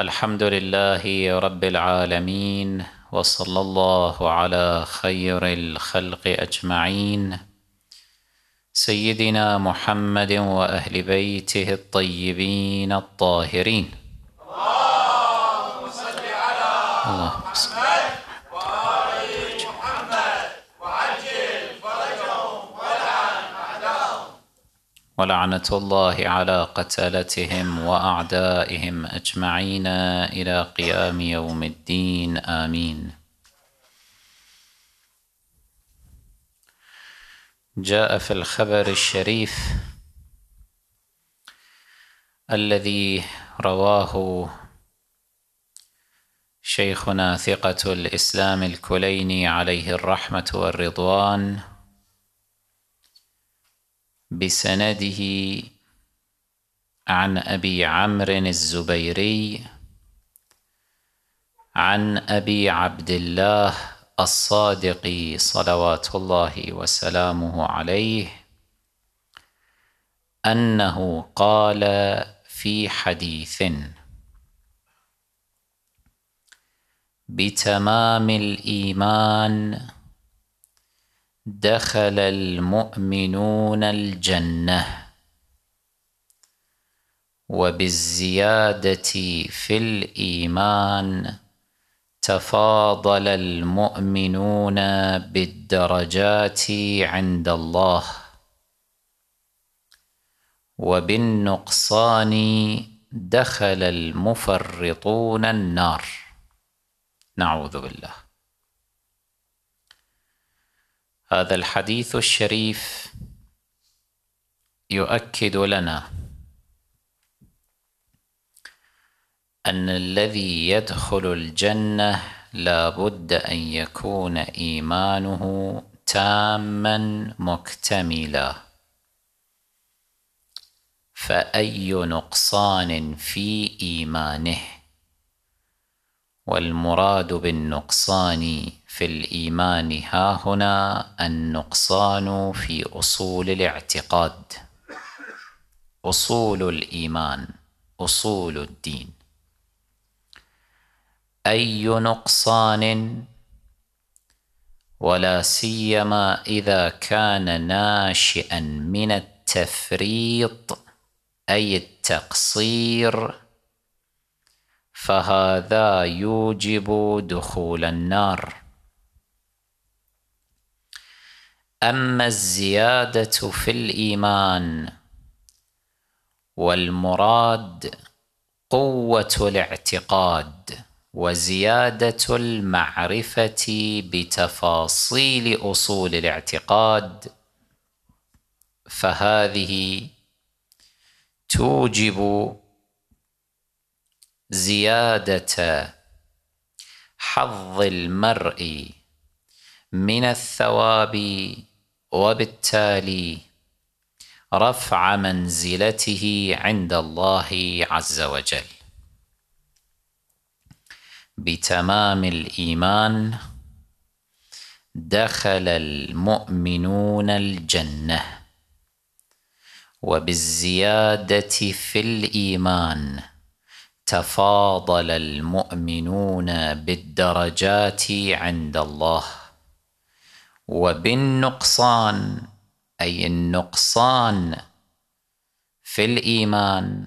الحمد لله رب العالمين وصلى الله على خير الخلق اجمعين سيدنا محمد واهل بيته الطيبين الطاهرين اللهم صل على الله ولعنة الله على قتلتهم وأعدائهم أجمعين إلى قيام يوم الدين آمين جاء في الخبر الشريف الذي رواه شيخنا ثقة الإسلام الكليني عليه الرحمة والرضوان بسنده عن أبي عمرو الزبيري عن أبي عبد الله الصادق صلوات الله وسلامه عليه أنه قال في حديث بتمام الإيمان دخل المؤمنون الجنه وبالزياده في الايمان تفاضل المؤمنون بالدرجات عند الله وبالنقصان دخل المفرطون النار نعوذ بالله هذا الحديث الشريف يؤكد لنا ان الذي يدخل الجنه لا بد ان يكون ايمانه تاما مكتملا فاي نقصان في ايمانه والمراد بالنقصان في الإيمان ها هنا النقصان في أصول الاعتقاد أصول الإيمان أصول الدين أي نقصان ولا سيما إذا كان ناشئا من التفريط أي التقصير فهذا يوجب دخول النار اما الزياده في الايمان والمراد قوه الاعتقاد وزياده المعرفه بتفاصيل اصول الاعتقاد فهذه توجب زيادة حظ المرء من الثواب وبالتالي رفع منزلته عند الله عز وجل بتمام الإيمان دخل المؤمنون الجنة وبالزيادة في الإيمان تفاضل المؤمنون بالدرجات عند الله وبالنقصان اي النقصان في الايمان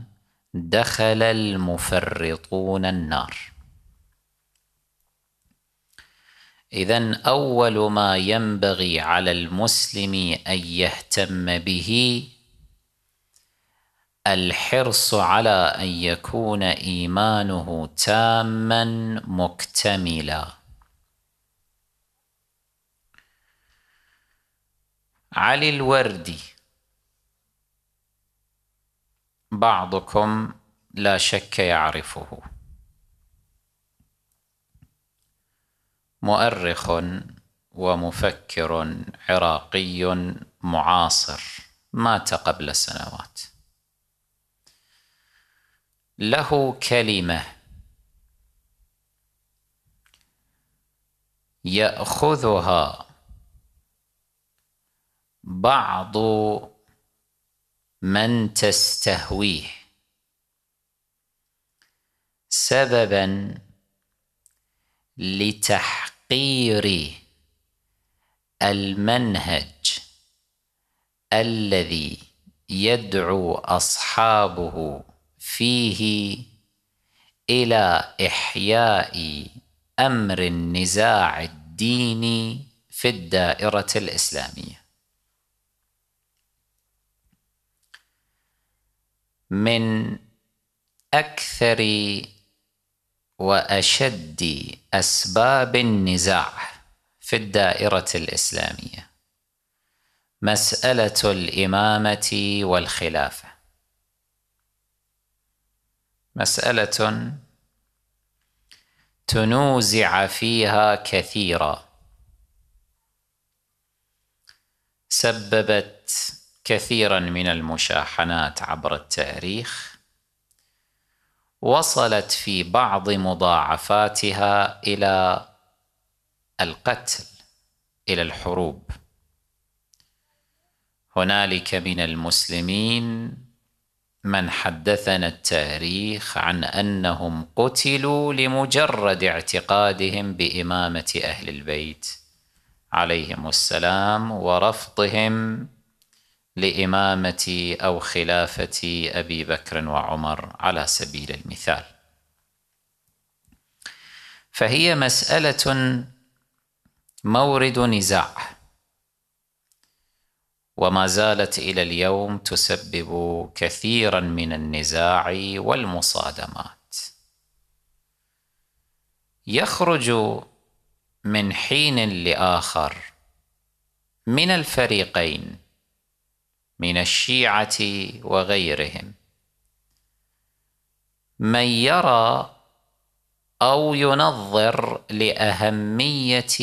دخل المفرطون النار اذا اول ما ينبغي على المسلم ان يهتم به الحرص على أن يكون إيمانه تاما مكتملا علي الوردي بعضكم لا شك يعرفه مؤرخ ومفكر عراقي معاصر مات قبل سنوات له كلمة يأخذها بعض من تستهويه سببا لتحقير المنهج الذي يدعو اصحابه فيه الى احياء امر النزاع الديني في الدائره الاسلاميه من اكثر واشد اسباب النزاع في الدائره الاسلاميه مساله الامامه والخلافه مسألة تنوزع فيها كثيرا سببت كثيرا من المشاحنات عبر التاريخ وصلت في بعض مضاعفاتها الى القتل الى الحروب هنالك من المسلمين من حدثنا التاريخ عن انهم قتلوا لمجرد اعتقادهم بامامه اهل البيت عليهم السلام ورفضهم لامامه او خلافه ابي بكر وعمر على سبيل المثال فهي مساله مورد نزاع وما زالت الى اليوم تسبب كثيرا من النزاع والمصادمات يخرج من حين لاخر من الفريقين من الشيعه وغيرهم من يرى او ينظر لاهميه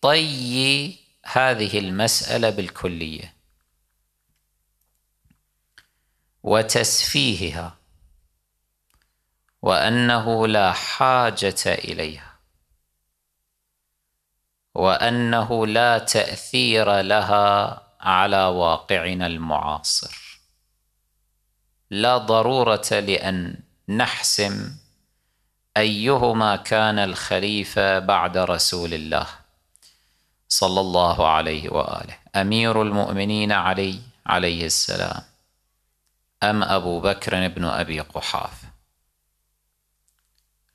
طي هذه المساله بالكليه وتسفيهها وانه لا حاجه اليها وانه لا تاثير لها على واقعنا المعاصر لا ضروره لان نحسم ايهما كان الخليفه بعد رسول الله صلى الله عليه واله امير المؤمنين علي عليه السلام أم أبو بكر بن أبي قحاف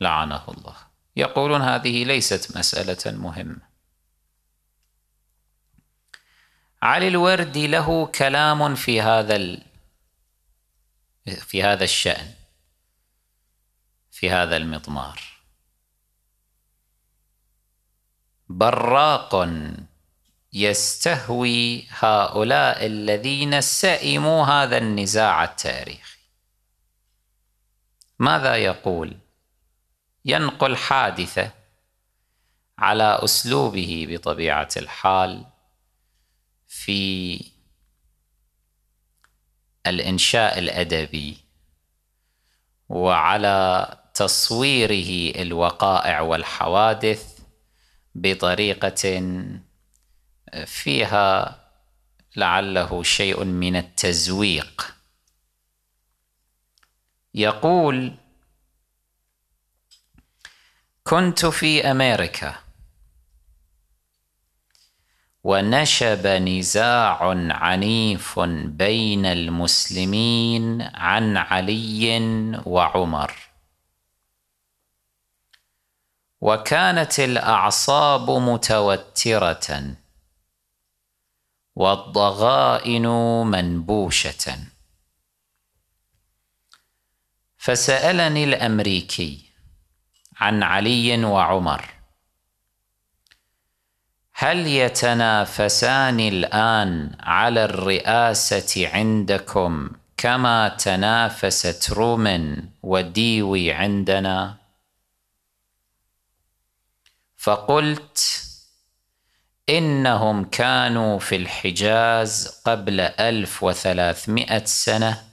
لعنه الله يقولون هذه ليست مسألة مهمة علي الوردي له كلام في هذا ال... في هذا الشأن في هذا المضمار براق يستهوي هؤلاء الذين سئموا هذا النزاع التاريخي ماذا يقول ينقل حادثه على اسلوبه بطبيعه الحال في الانشاء الادبي وعلى تصويره الوقائع والحوادث بطريقه فيها لعله شيء من التزويق يقول كنت في امريكا ونشب نزاع عنيف بين المسلمين عن علي وعمر وكانت الاعصاب متوتره والضغائن منبوشه فسالني الامريكي عن علي وعمر هل يتنافسان الان على الرئاسه عندكم كما تنافست روم وديوي عندنا فقلت إنهم كانوا في الحجاز قبل 1300 سنة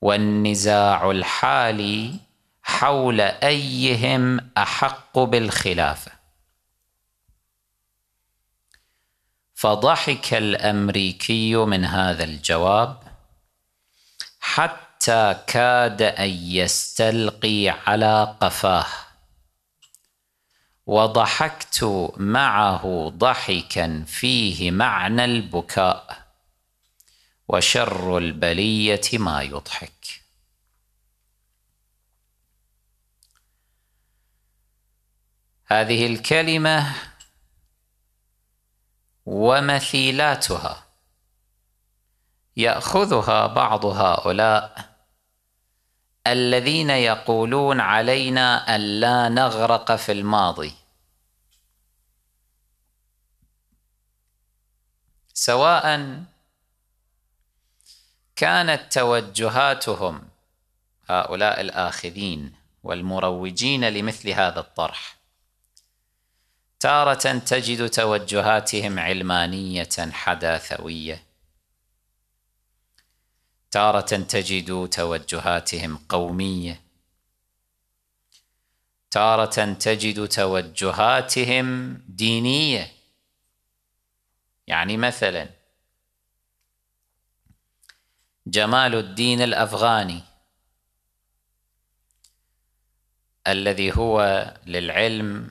والنزاع الحالي حول أيهم أحق بالخلافة فضحك الأمريكي من هذا الجواب حتى كاد أن يستلقي على قفاه وضحكت معه ضحكا فيه معنى البكاء وشر البليه ما يضحك هذه الكلمه ومثيلاتها ياخذها بعض هؤلاء الذين يقولون علينا ألا نغرق في الماضي سواء كانت توجهاتهم هؤلاء الآخذين والمروجين لمثل هذا الطرح تارة تجد توجهاتهم علمانية حداثوية تارة تجد توجهاتهم قومية تارة تجد توجهاتهم دينية يعني مثلا جمال الدين الأفغاني الذي هو للعلم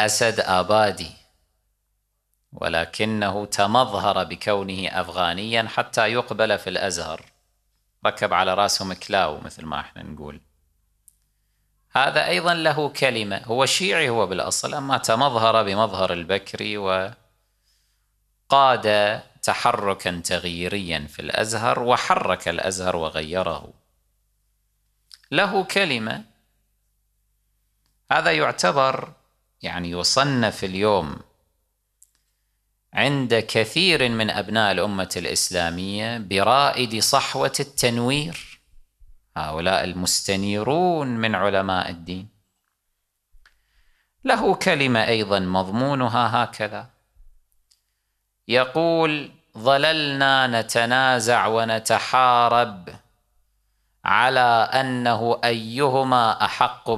أسد آبادي ولكنه تمظهر بكونه أفغانيا حتى يقبل في الأزهر ركب على راسهم كلاو مثل ما احنا نقول هذا أيضا له كلمة هو شيعي هو بالأصل أما تمظهر بمظهر البكري وقاد تحركا تغييريا في الأزهر وحرك الأزهر وغيره له كلمة هذا يعتبر يعني يصنف اليوم عند كثير من أبناء الأمة الإسلامية برائد صحوة التنوير هؤلاء المستنيرون من علماء الدين له كلمة أيضا مضمونها هكذا يقول ظللنا نتنازع ونتحارب على أنه أيهما أحق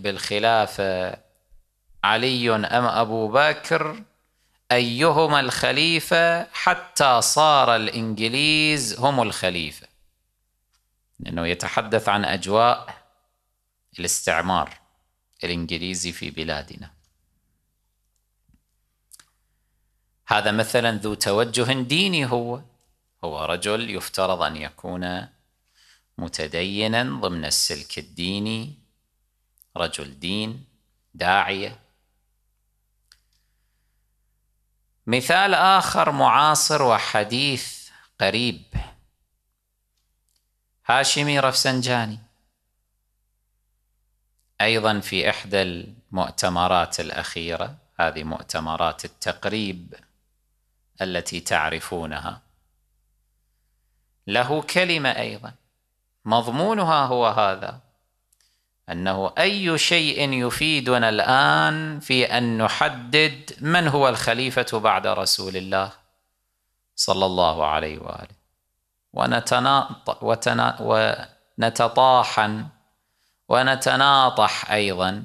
بالخلافة علي أم أبو بكر أيهما الخليفة حتى صار الإنجليز هم الخليفة لأنه يتحدث عن أجواء الاستعمار الإنجليزي في بلادنا هذا مثلا ذو توجه ديني هو هو رجل يفترض أن يكون متدينا ضمن السلك الديني رجل دين داعية مثال آخر معاصر وحديث قريب هاشمي رفسنجاني أيضا في إحدى المؤتمرات الأخيرة هذه مؤتمرات التقريب التي تعرفونها له كلمة أيضا مضمونها هو هذا أنه أي شيء يفيدنا الآن في أن نحدد من هو الخليفة بعد رسول الله صلى الله عليه وآله ونتنا... ونتطاحن ونتناطح أيضا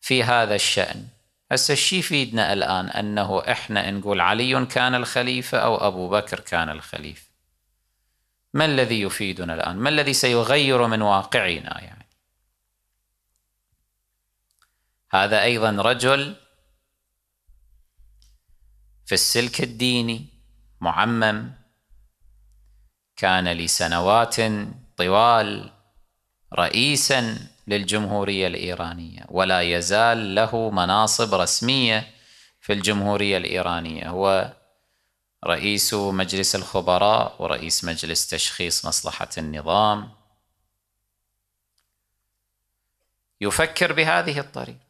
في هذا الشأن هسه الشيء يفيدنا الآن أنه إحنا نقول علي كان الخليفة أو أبو بكر كان الخليفة ما الذي يفيدنا الآن ما الذي سيغير من واقعنا يعني هذا ايضا رجل في السلك الديني معمم كان لسنوات طوال رئيسا للجمهوريه الايرانيه ولا يزال له مناصب رسميه في الجمهوريه الايرانيه هو رئيس مجلس الخبراء ورئيس مجلس تشخيص مصلحه النظام يفكر بهذه الطريقه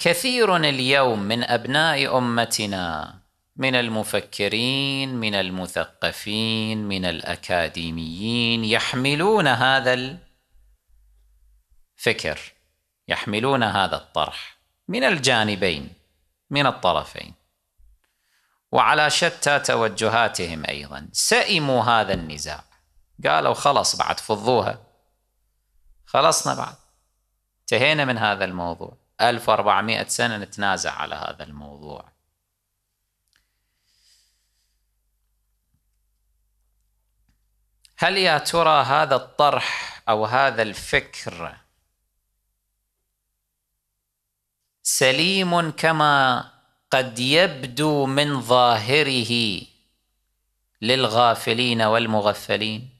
كثير اليوم من ابناء امتنا من المفكرين من المثقفين من الاكاديميين يحملون هذا الفكر يحملون هذا الطرح من الجانبين من الطرفين وعلى شتى توجهاتهم ايضا سئموا هذا النزاع قالوا خلاص بعد فضوها خلصنا بعد انتهينا من هذا الموضوع 1400 سنة نتنازع على هذا الموضوع هل يا ترى هذا الطرح أو هذا الفكر سليم كما قد يبدو من ظاهره للغافلين والمغفلين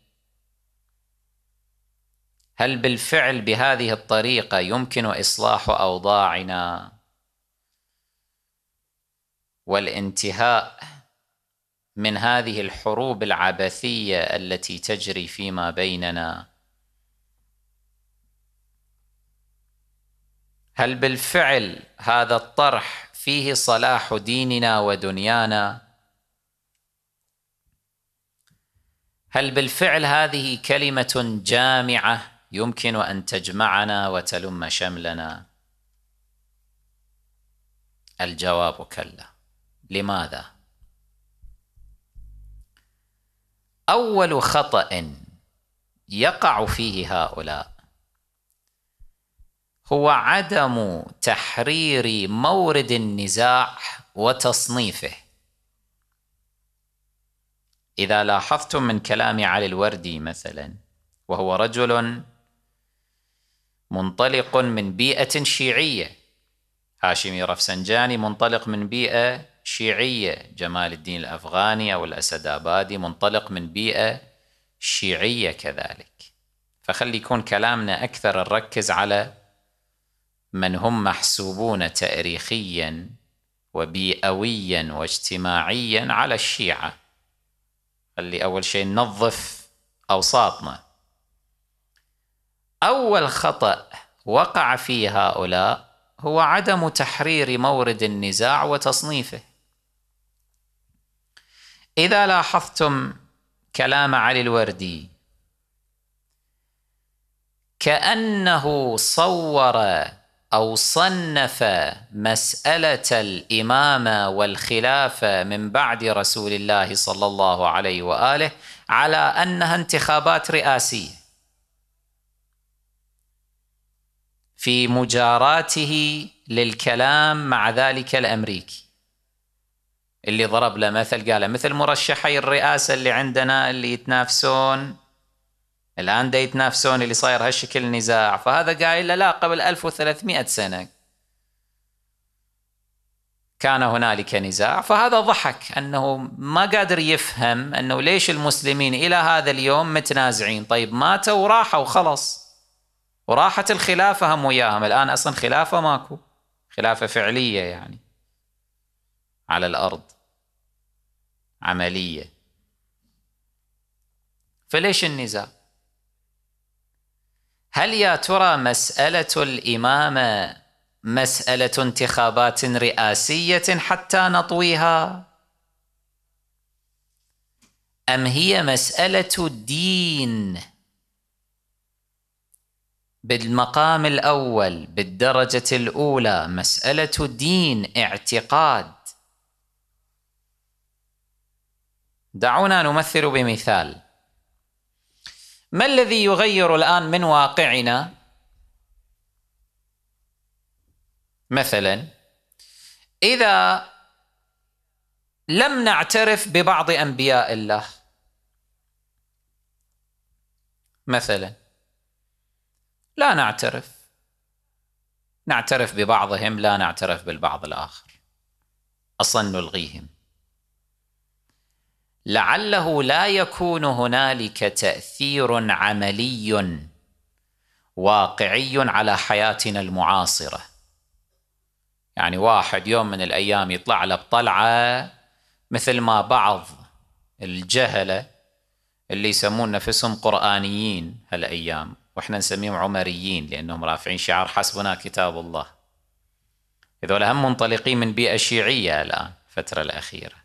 هل بالفعل بهذه الطريقه يمكن اصلاح اوضاعنا والانتهاء من هذه الحروب العبثيه التي تجري فيما بيننا هل بالفعل هذا الطرح فيه صلاح ديننا ودنيانا هل بالفعل هذه كلمه جامعه يمكن أن تجمعنا وتلم شملنا الجواب كلا لماذا أول خطأ يقع فيه هؤلاء هو عدم تحرير مورد النزاع وتصنيفه إذا لاحظتم من كلام علي الوردي مثلا وهو رجل منطلق من بيئة شيعية هاشمي رفسنجاني منطلق من بيئة شيعية جمال الدين الأفغاني أو الأسد آبادي منطلق من بيئة شيعية كذلك فخلي يكون كلامنا أكثر نركز على من هم محسوبون تاريخيا وبيئويا واجتماعيا على الشيعة خلي أول شيء ننظف أوساطنا أول خطأ وقع فيه هؤلاء هو عدم تحرير مورد النزاع وتصنيفه إذا لاحظتم كلام علي الوردي كأنه صور أو صنف مسألة الإمامة والخلافة من بعد رسول الله صلى الله عليه وآله على أنها انتخابات رئاسية في مجاراته للكلام مع ذلك الامريكي اللي ضرب له مثل قال مثل مرشحي الرئاسه اللي عندنا اللي يتنافسون الان دا يتنافسون اللي صاير هالشكل نزاع فهذا قايل له لا قبل 1300 سنه كان هنالك نزاع فهذا ضحك انه ما قادر يفهم انه ليش المسلمين الى هذا اليوم متنازعين طيب ماتوا وراحوا خلص وراحت الخلافة هم وياهم الآن أصلا خلافة ماكو خلافة فعلية يعني على الأرض عملية فليش النزاع هل يا ترى مسألة الإمامة مسألة انتخابات رئاسية حتى نطويها أم هي مسألة دين؟ بالمقام الاول بالدرجه الاولى مساله دين اعتقاد دعونا نمثل بمثال ما الذي يغير الان من واقعنا مثلا اذا لم نعترف ببعض انبياء الله مثلا لا نعترف نعترف ببعضهم لا نعترف بالبعض الآخر أصلا نلغيهم لعله لا يكون هنالك تأثير عملي واقعي على حياتنا المعاصرة يعني واحد يوم من الأيام يطلع له بطلعة مثل ما بعض الجهلة اللي يسمون نفسهم قرآنيين هالأيام واحنا نسميهم عمريين لانهم رافعين شعار حسبنا كتاب الله هذول هم منطلقين من بيئه شيعيه الان الفتره الاخيره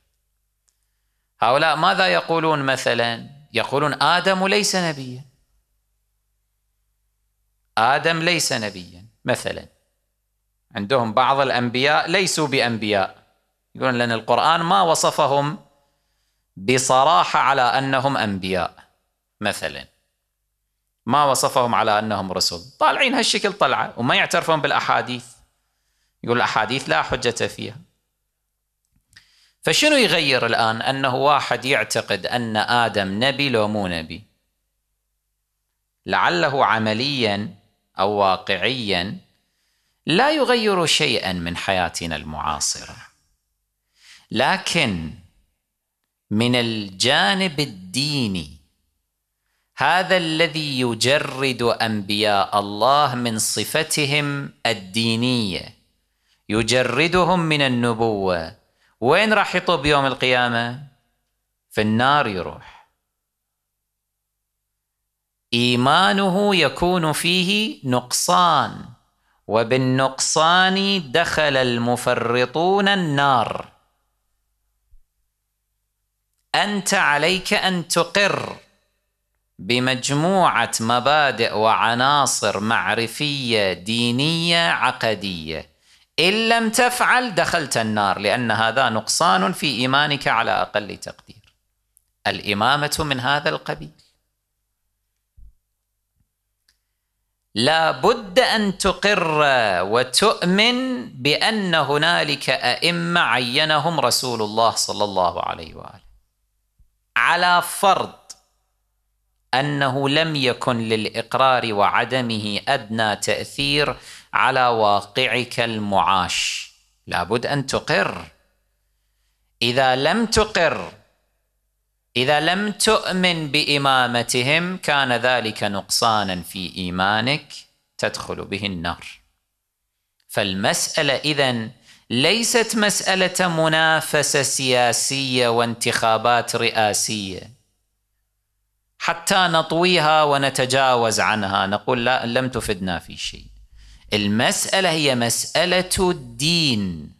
هؤلاء ماذا يقولون مثلا يقولون ادم ليس نبيا ادم ليس نبيا مثلا عندهم بعض الانبياء ليسوا بانبياء يقولون لان القران ما وصفهم بصراحه على انهم انبياء مثلا ما وصفهم على أنهم رسل طالعين هالشكل طلعة وما يعترفون بالأحاديث يقول الأحاديث لا حجة فيها فشنو يغير الآن أنه واحد يعتقد أن آدم نبي لو مو نبي لعله عمليا أو واقعيا لا يغير شيئا من حياتنا المعاصرة لكن من الجانب الديني هذا الذي يجرد انبياء الله من صفتهم الدينيه يجردهم من النبوه وين راح يطب يوم القيامه في النار يروح ايمانه يكون فيه نقصان وبالنقصان دخل المفرطون النار انت عليك ان تقر بمجموعه مبادئ وعناصر معرفيه دينيه عقديه ان لم تفعل دخلت النار لان هذا نقصان في ايمانك على اقل تقدير الامامه من هذا القبيل لا بد ان تقر وتؤمن بان هنالك ائمه عينهم رسول الله صلى الله عليه واله على فرض انه لم يكن للاقرار وعدمه ادنى تاثير على واقعك المعاش لابد ان تقر اذا لم تقر اذا لم تؤمن بامامتهم كان ذلك نقصانا في ايمانك تدخل به النار فالمساله اذن ليست مساله منافسه سياسيه وانتخابات رئاسيه حتى نطويها ونتجاوز عنها نقول لا لم تفدنا في شيء المسألة هي مسألة الدين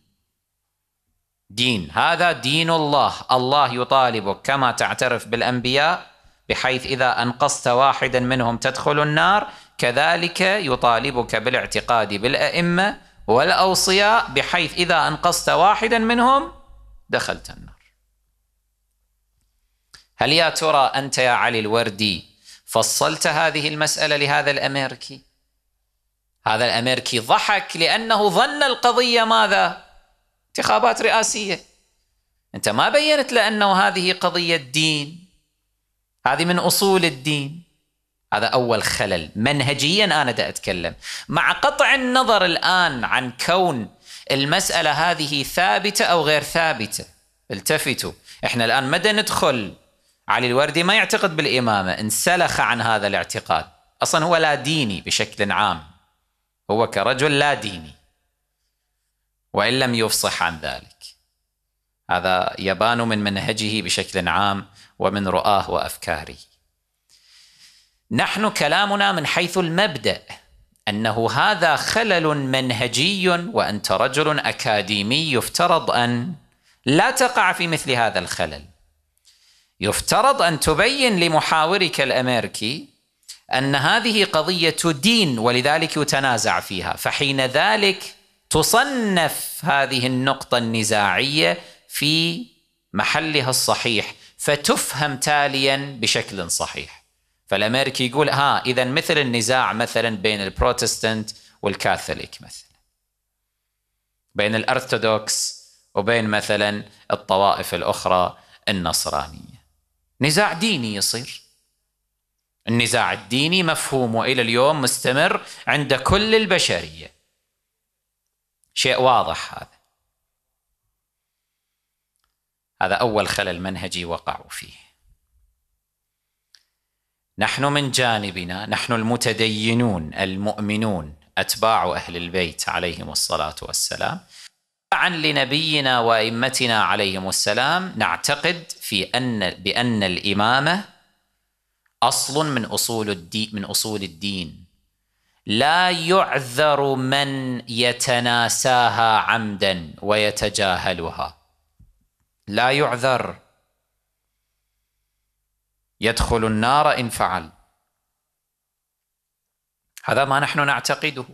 دين هذا دين الله الله يطالبك كما تعترف بالأنبياء بحيث إذا أنقصت واحدا منهم تدخل النار كذلك يطالبك بالاعتقاد بالأئمة والأوصياء بحيث إذا أنقصت واحدا منهم دخلت النار هل يا ترى أنت يا علي الوردي فصلت هذه المسألة لهذا الأمريكي هذا الأمريكي ضحك لأنه ظن القضية ماذا انتخابات رئاسية أنت ما بينت له أنه هذه قضية دين هذه من أصول الدين هذا أول خلل منهجيا أنا دا أتكلم مع قطع النظر الآن عن كون المسألة هذه ثابتة أو غير ثابتة التفتوا احنا الآن مدى ندخل علي الوردي ما يعتقد بالإمامة انسلخ عن هذا الاعتقاد أصلا هو لا ديني بشكل عام هو كرجل لا ديني وإن لم يفصح عن ذلك هذا يبان من منهجه بشكل عام ومن رؤاه وأفكاره نحن كلامنا من حيث المبدأ أنه هذا خلل منهجي وأنت رجل أكاديمي يفترض أن لا تقع في مثل هذا الخلل يفترض ان تبين لمحاورك الامريكي ان هذه قضيه دين ولذلك يتنازع فيها فحين ذلك تصنف هذه النقطه النزاعيه في محلها الصحيح فتفهم تاليا بشكل صحيح فالامريكي يقول ها اذا مثل النزاع مثلا بين البروتستانت والكاثوليك مثلا بين الارثوذكس وبين مثلا الطوائف الاخرى النصرانيه نزاع ديني يصير النزاع الديني مفهوم والى اليوم مستمر عند كل البشريه شيء واضح هذا هذا اول خلل منهجي وقعوا فيه نحن من جانبنا نحن المتدينون المؤمنون اتباع اهل البيت عليهم الصلاه والسلام تبعا لنبينا وائمتنا عليهم السلام نعتقد في ان بان الامامه اصل من اصول الدين من اصول الدين لا يعذر من يتناساها عمدا ويتجاهلها لا يعذر يدخل النار ان فعل هذا ما نحن نعتقده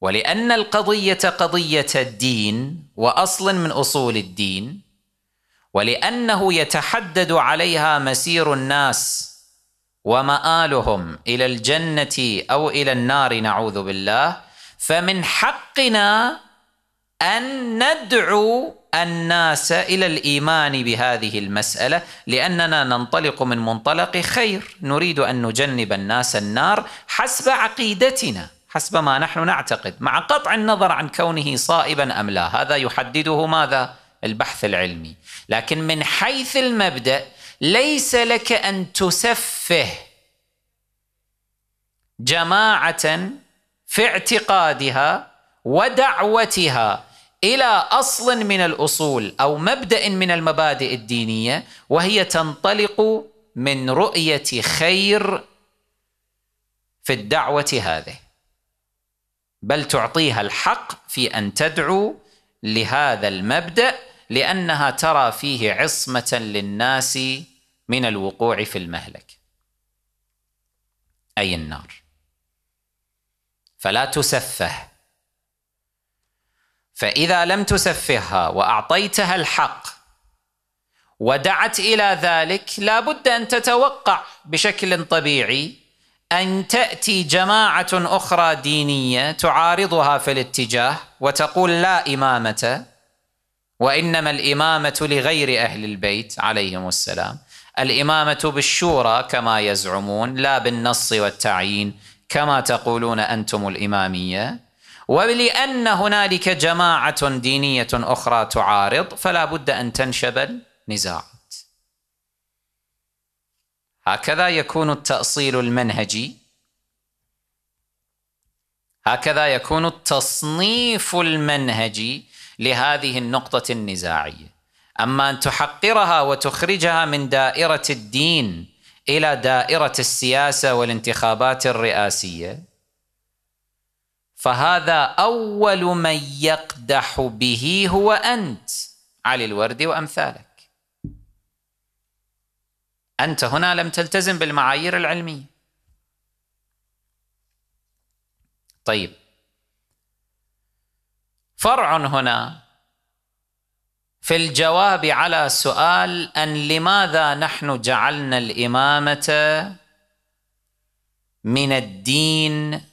ولأن القضية قضية الدين وأصل من أصول الدين ولأنه يتحدد عليها مسير الناس ومآلهم إلى الجنة أو إلى النار نعوذ بالله فمن حقنا أن ندعو الناس إلى الإيمان بهذه المسألة لأننا ننطلق من منطلق خير نريد أن نجنب الناس النار حسب عقيدتنا حسب ما نحن نعتقد مع قطع النظر عن كونه صائبا أم لا هذا يحدده ماذا؟ البحث العلمي لكن من حيث المبدأ ليس لك أن تسفه جماعة في اعتقادها ودعوتها الى اصل من الاصول او مبدا من المبادئ الدينيه وهي تنطلق من رؤيه خير في الدعوه هذه بل تعطيها الحق في ان تدعو لهذا المبدا لانها ترى فيه عصمه للناس من الوقوع في المهلك اي النار فلا تسفه فاذا لم تسفهها واعطيتها الحق ودعت الى ذلك لا بد ان تتوقع بشكل طبيعي أن تأتي جماعة أخرى دينية تعارضها في الاتجاه وتقول لا إمامة وإنما الإمامة لغير أهل البيت عليهم السلام الإمامة بالشورى كما يزعمون لا بالنص والتعيين كما تقولون أنتم الإمامية ولأن هنالك جماعة دينية أخرى تعارض فلا بد أن تنشب النزاع هكذا يكون التأصيل المنهجي هكذا يكون التصنيف المنهجي لهذه النقطة النزاعية أما أن تحقرها وتخرجها من دائرة الدين إلى دائرة السياسة والانتخابات الرئاسية فهذا أول من يقدح به هو أنت علي الوردي وأمثالك أنت هنا لم تلتزم بالمعايير العلمية طيب فرع هنا في الجواب على سؤال أن لماذا نحن جعلنا الإمامة من الدين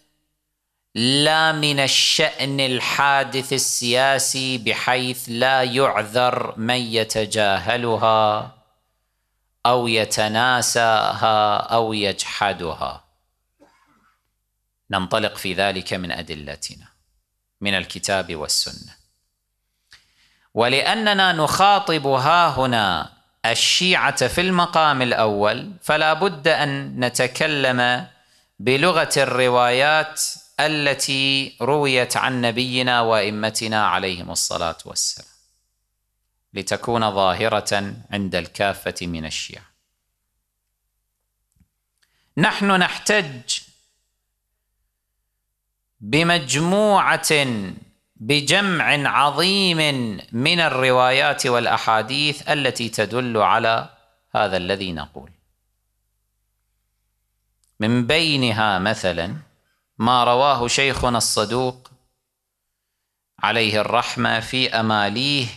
لا من الشأن الحادث السياسي بحيث لا يعذر من يتجاهلها او يتناساها او يجحدها ننطلق في ذلك من ادلتنا من الكتاب والسنه ولاننا نخاطب ها هنا الشيعه في المقام الاول فلا بد ان نتكلم بلغه الروايات التي رويت عن نبينا وائمتنا عليهم الصلاه والسلام لتكون ظاهرة عند الكافة من الشيعة نحن نحتج بمجموعة بجمع عظيم من الروايات والأحاديث التي تدل على هذا الذي نقول من بينها مثلا ما رواه شيخنا الصدوق عليه الرحمة في أماليه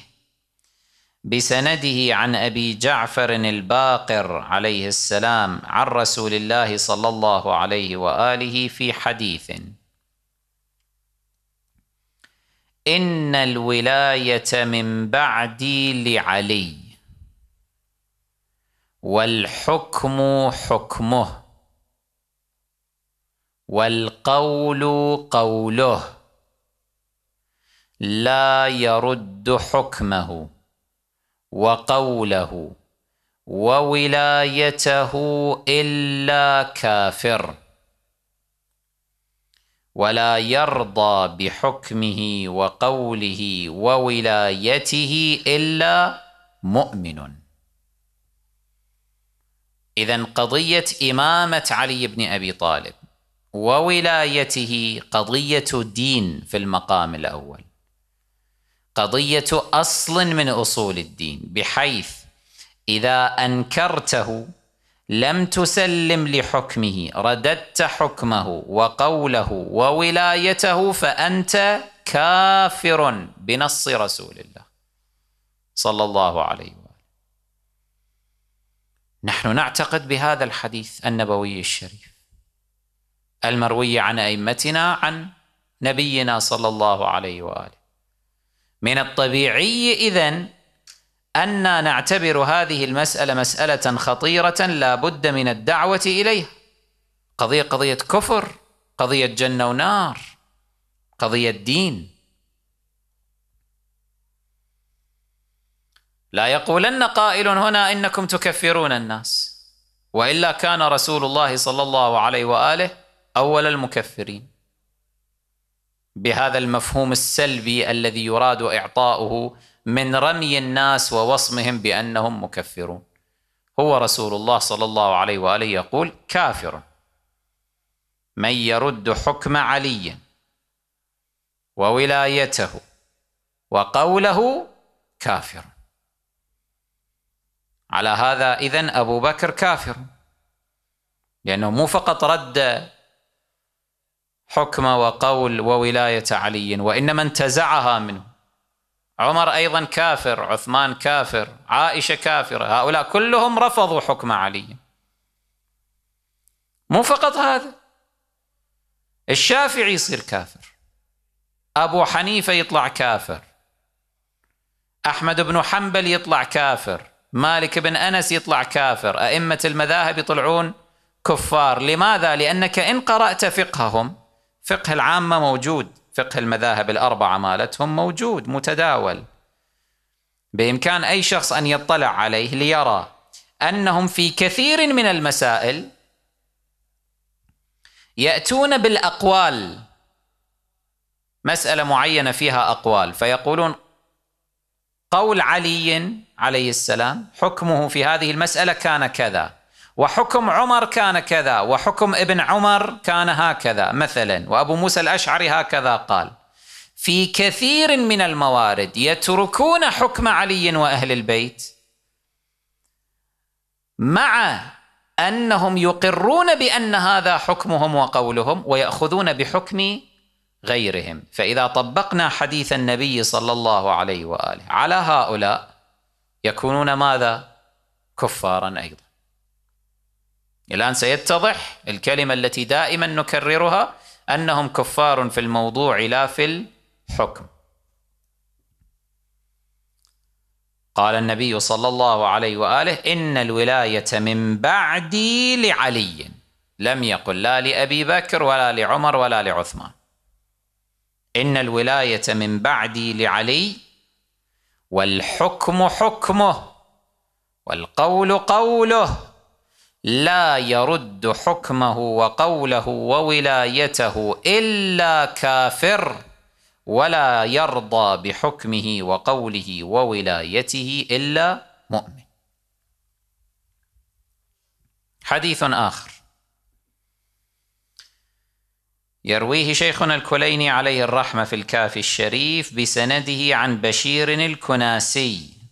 بسنده عن ابي جعفر الباقر عليه السلام عن رسول الله صلى الله عليه واله في حديث ان الولايه من بعدي لعلي والحكم حكمه والقول قوله لا يرد حكمه وقوله وولايته الا كافر ولا يرضى بحكمه وقوله وولايته الا مؤمن اذا قضيه امامه علي بن ابي طالب وولايته قضيه دين في المقام الاول قضيه اصل من اصول الدين بحيث اذا انكرته لم تسلم لحكمه رددت حكمه وقوله وولايته فانت كافر بنص رسول الله صلى الله عليه وسلم نحن نعتقد بهذا الحديث النبوي الشريف المروي عن ائمتنا عن نبينا صلى الله عليه واله من الطبيعي إذن أن نعتبر هذه المسألة مسألة خطيرة لا بد من الدعوة إليها قضية قضية كفر قضية جنة ونار قضية دين لا يقولن قائل هنا إنكم تكفرون الناس وإلا كان رسول الله صلى الله عليه وآله أول المكفرين بهذا المفهوم السلبي الذي يراد اعطاؤه من رمي الناس ووصمهم بانهم مكفرون هو رسول الله صلى الله عليه واله يقول كافر من يرد حكم علي وولايته وقوله كافر على هذا اذن ابو بكر كافر لانه مو فقط رد حكم وقول وولاية علي وإنما انتزعها منه عمر أيضا كافر عثمان كافر عائشة كافرة هؤلاء كلهم رفضوا حكم علي مو فقط هذا الشافعي يصير كافر أبو حنيفة يطلع كافر أحمد بن حنبل يطلع كافر مالك بن أنس يطلع كافر أئمة المذاهب يطلعون كفار لماذا؟ لأنك إن قرأت فقههم فقه العامة موجود فقه المذاهب الأربعة مالتهم موجود متداول بإمكان أي شخص أن يطلع عليه ليرى أنهم في كثير من المسائل يأتون بالأقوال مسألة معينة فيها أقوال فيقولون قول علي عليه السلام حكمه في هذه المسألة كان كذا وحكم عمر كان كذا وحكم ابن عمر كان هكذا مثلا وابو موسى الاشعري هكذا قال في كثير من الموارد يتركون حكم علي واهل البيت مع انهم يقرون بان هذا حكمهم وقولهم وياخذون بحكم غيرهم فاذا طبقنا حديث النبي صلى الله عليه واله على هؤلاء يكونون ماذا كفارا ايضا الآن سيتضح الكلمة التي دائما نكررها أنهم كفار في الموضوع لا في الحكم قال النبي صلى الله عليه وآله إن الولاية من بعدي لعلي لم يقل لا لأبي بكر ولا لعمر ولا لعثمان إن الولاية من بعدي لعلي والحكم حكمه والقول قوله لا يرد حكمه وقوله وولايته الا كافر ولا يرضى بحكمه وقوله وولايته الا مؤمن حديث اخر يرويه شيخنا الكليني عليه الرحمه في الكافي الشريف بسنده عن بشير الكناسي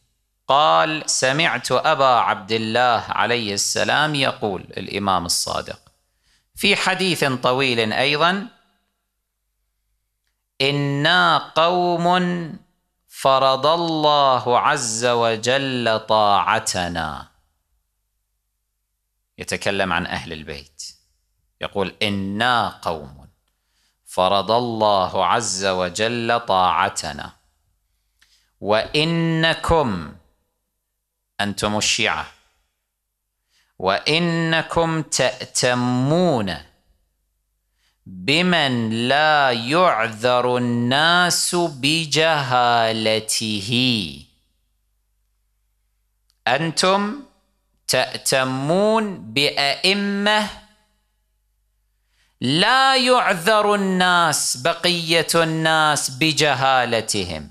قال سمعت ابا عبد الله عليه السلام يقول الامام الصادق في حديث طويل ايضا انا قوم فرض الله عز وجل طاعتنا يتكلم عن اهل البيت يقول انا قوم فرض الله عز وجل طاعتنا وانكم أنتم الشيعة وإنكم تأتمون بمن لا يعذر الناس بجهالته أنتم تأتمون بأئمة لا يعذر الناس بقية الناس بجهالتهم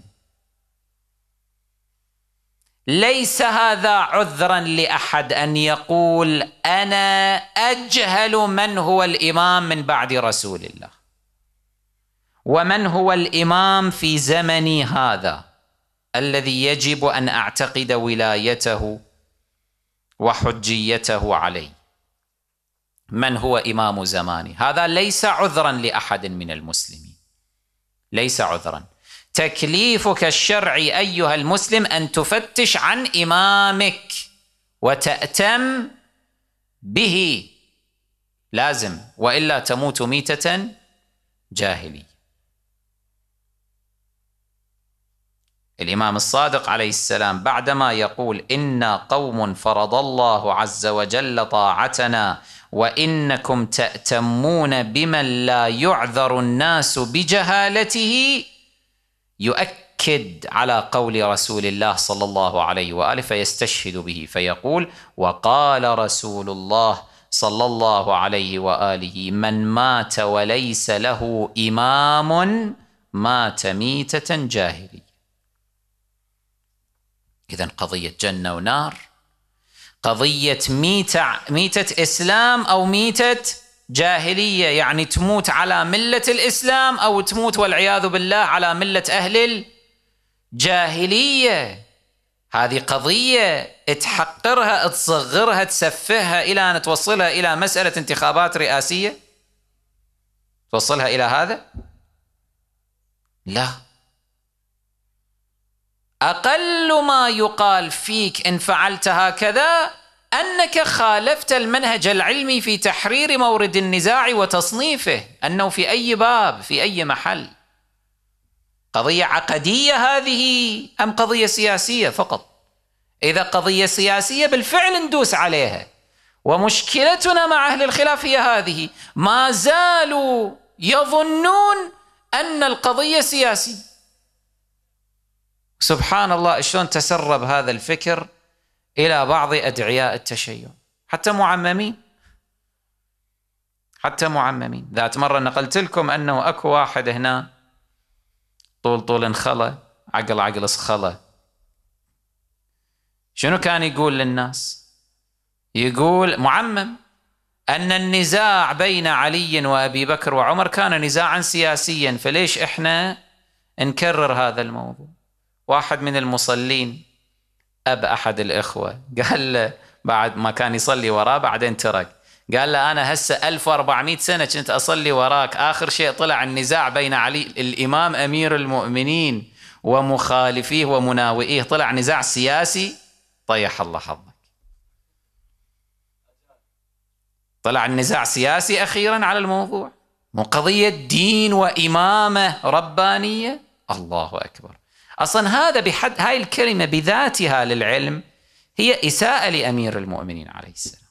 ليس هذا عذرا لاحد ان يقول انا اجهل من هو الامام من بعد رسول الله ومن هو الامام في زمني هذا الذي يجب ان اعتقد ولايته وحجيته علي من هو امام زماني هذا ليس عذرا لاحد من المسلمين ليس عذرا تكليفك الشرعي ايها المسلم ان تفتش عن امامك وتاتم به لازم والا تموت ميته جاهليه الامام الصادق عليه السلام بعدما يقول انا قوم فرض الله عز وجل طاعتنا وانكم تاتمون بمن لا يعذر الناس بجهالته يؤكد على قول رسول الله صلى الله عليه واله فيستشهد به فيقول وقال رسول الله صلى الله عليه واله من مات وليس له امام مات ميته جاهليه اذا قضيه جنه ونار قضيه ميته ميته اسلام او ميته جاهليه يعني تموت على مله الاسلام او تموت والعياذ بالله على مله اهل الجاهليه هذه قضيه تحقرها تصغرها تسفهها الى ان توصلها الى مساله انتخابات رئاسيه توصلها الى هذا لا اقل ما يقال فيك ان فعلت هكذا أنك خالفت المنهج العلمي في تحرير مورد النزاع وتصنيفه أنه في أي باب في أي محل قضية عقدية هذه أم قضية سياسية فقط إذا قضية سياسية بالفعل ندوس عليها ومشكلتنا مع أهل الخلاف هي هذه ما زالوا يظنون أن القضية سياسية سبحان الله شلون تسرب هذا الفكر إلى بعض أدعياء التشيع حتى معممين حتى معممين ذات مرة نقلت لكم أنه أكو واحد هنا طول طول انخلى عقل عقل اسخلى شنو كان يقول للناس يقول معمم أن النزاع بين علي وأبي بكر وعمر كان نزاعا سياسيا فليش إحنا نكرر هذا الموضوع واحد من المصلين أب أحد الإخوة قال له بعد ما كان يصلي وراه بعدين ترك قال له أنا هسه 1400 سنة كنت أصلي وراك آخر شيء طلع النزاع بين علي الإمام أمير المؤمنين ومخالفيه ومناوئيه طلع نزاع سياسي طيح الله حظك طلع النزاع سياسي أخيرا على الموضوع مو قضية دين وإمامة ربانية الله أكبر اصلا هذا بحد هاي الكلمه بذاتها للعلم هي اساءه لامير المؤمنين عليه السلام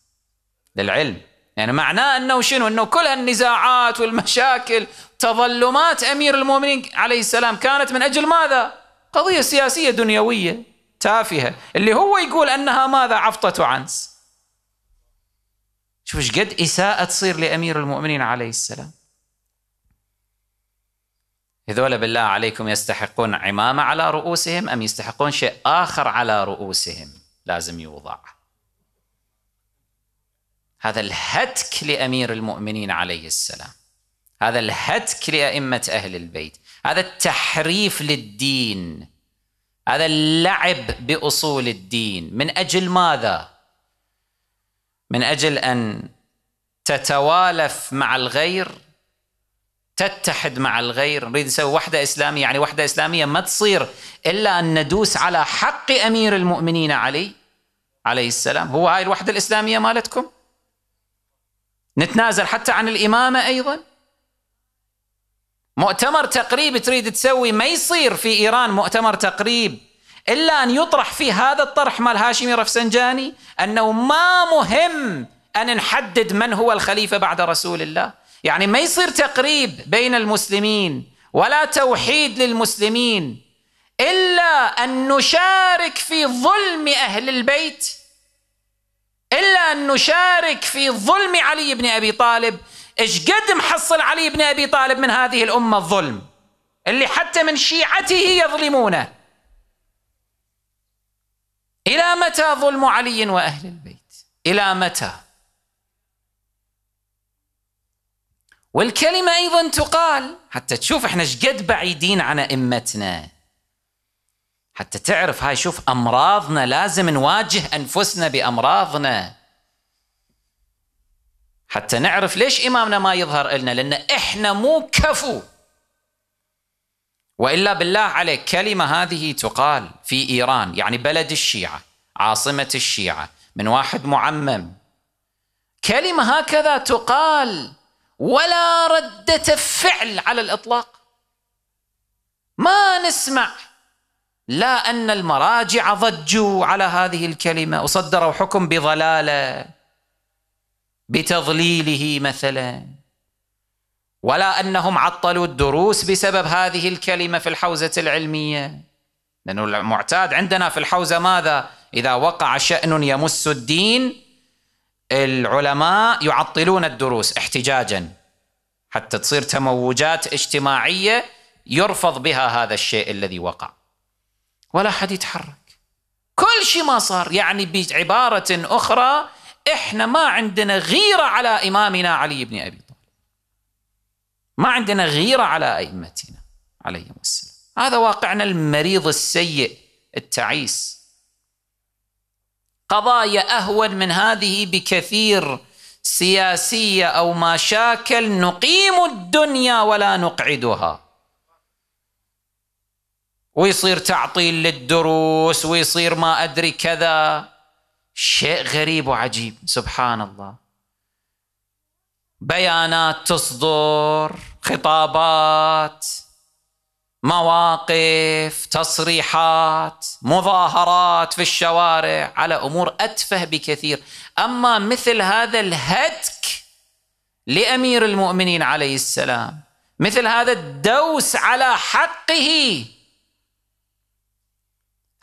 للعلم يعني معناه انه شنو انه كل النزاعات والمشاكل تظلمات امير المؤمنين عليه السلام كانت من اجل ماذا قضيه سياسيه دنيويه تافهه اللي هو يقول انها ماذا عفطه عنس شوف ايش قد اساءه تصير لامير المؤمنين عليه السلام هذول بالله عليكم يستحقون عمامة على رؤوسهم أم يستحقون شيء آخر على رؤوسهم لازم يوضع هذا الهتك لأمير المؤمنين عليه السلام هذا الهتك لأئمة أهل البيت هذا التحريف للدين هذا اللعب بأصول الدين من أجل ماذا؟ من أجل أن تتوالف مع الغير تتحد مع الغير نريد نسوي وحدة إسلامية يعني وحدة إسلامية ما تصير إلا أن ندوس على حق أمير المؤمنين علي عليه السلام هو هاي الوحدة الإسلامية مالتكم نتنازل حتى عن الإمامة أيضا مؤتمر تقريب تريد تسوي ما يصير في إيران مؤتمر تقريب إلا أن يطرح فيه هذا الطرح مال هاشمي رفسنجاني أنه ما مهم أن نحدد من هو الخليفة بعد رسول الله يعني ما يصير تقريب بين المسلمين ولا توحيد للمسلمين الا ان نشارك في ظلم اهل البيت الا ان نشارك في ظلم علي بن ابي طالب ايش قد محصل علي بن ابي طالب من هذه الامه الظلم اللي حتى من شيعته يظلمونه الى متى ظلم علي واهل البيت الى متى والكلمة أيضا تقال حتى تشوف احنا شقد بعيدين عن أئمتنا حتى تعرف هاي شوف أمراضنا لازم نواجه أنفسنا بأمراضنا حتى نعرف ليش إمامنا ما يظهر إلنا لأن إحنا مو كفو وإلا بالله عليك كلمة هذه تقال في إيران يعني بلد الشيعة عاصمة الشيعة من واحد معمم كلمة هكذا تقال ولا ردة فعل على الإطلاق ما نسمع لا أن المراجع ضجوا على هذه الكلمة وصدروا حكم بضلاله بتضليله مثلا ولا أنهم عطلوا الدروس بسبب هذه الكلمة في الحوزة العلمية لأنه المعتاد عندنا في الحوزة ماذا؟ إذا وقع شأن يمس الدين العلماء يعطلون الدروس احتجاجا حتى تصير تموجات اجتماعيه يرفض بها هذا الشيء الذي وقع ولا حد يتحرك كل شيء ما صار يعني بعباره اخرى احنا ما عندنا غيره على امامنا علي بن ابي طالب ما عندنا غيره على ائمتنا عليهم السلام هذا واقعنا المريض السيء التعيس قضايا اهون من هذه بكثير سياسيه او ما شاكل نقيم الدنيا ولا نقعدها ويصير تعطيل للدروس ويصير ما ادري كذا شيء غريب وعجيب سبحان الله بيانات تصدر خطابات مواقف تصريحات مظاهرات في الشوارع على امور اتفه بكثير اما مثل هذا الهتك لامير المؤمنين عليه السلام مثل هذا الدوس على حقه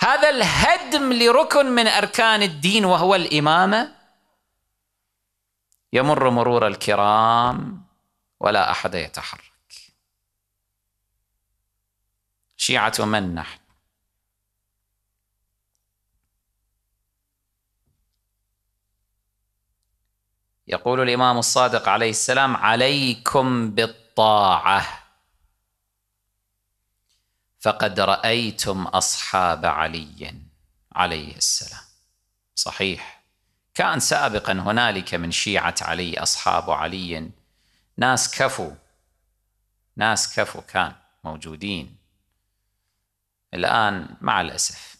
هذا الهدم لركن من اركان الدين وهو الامامه يمر مرور الكرام ولا احد يتحرك شيعة من نحن يقول الإمام الصادق عليه السلام عليكم بالطاعة فقد رأيتم أصحاب علي عليه السلام صحيح كان سابقا هنالك من شيعة علي أصحاب علي ناس كفوا ناس كفوا كان موجودين الآن مع الأسف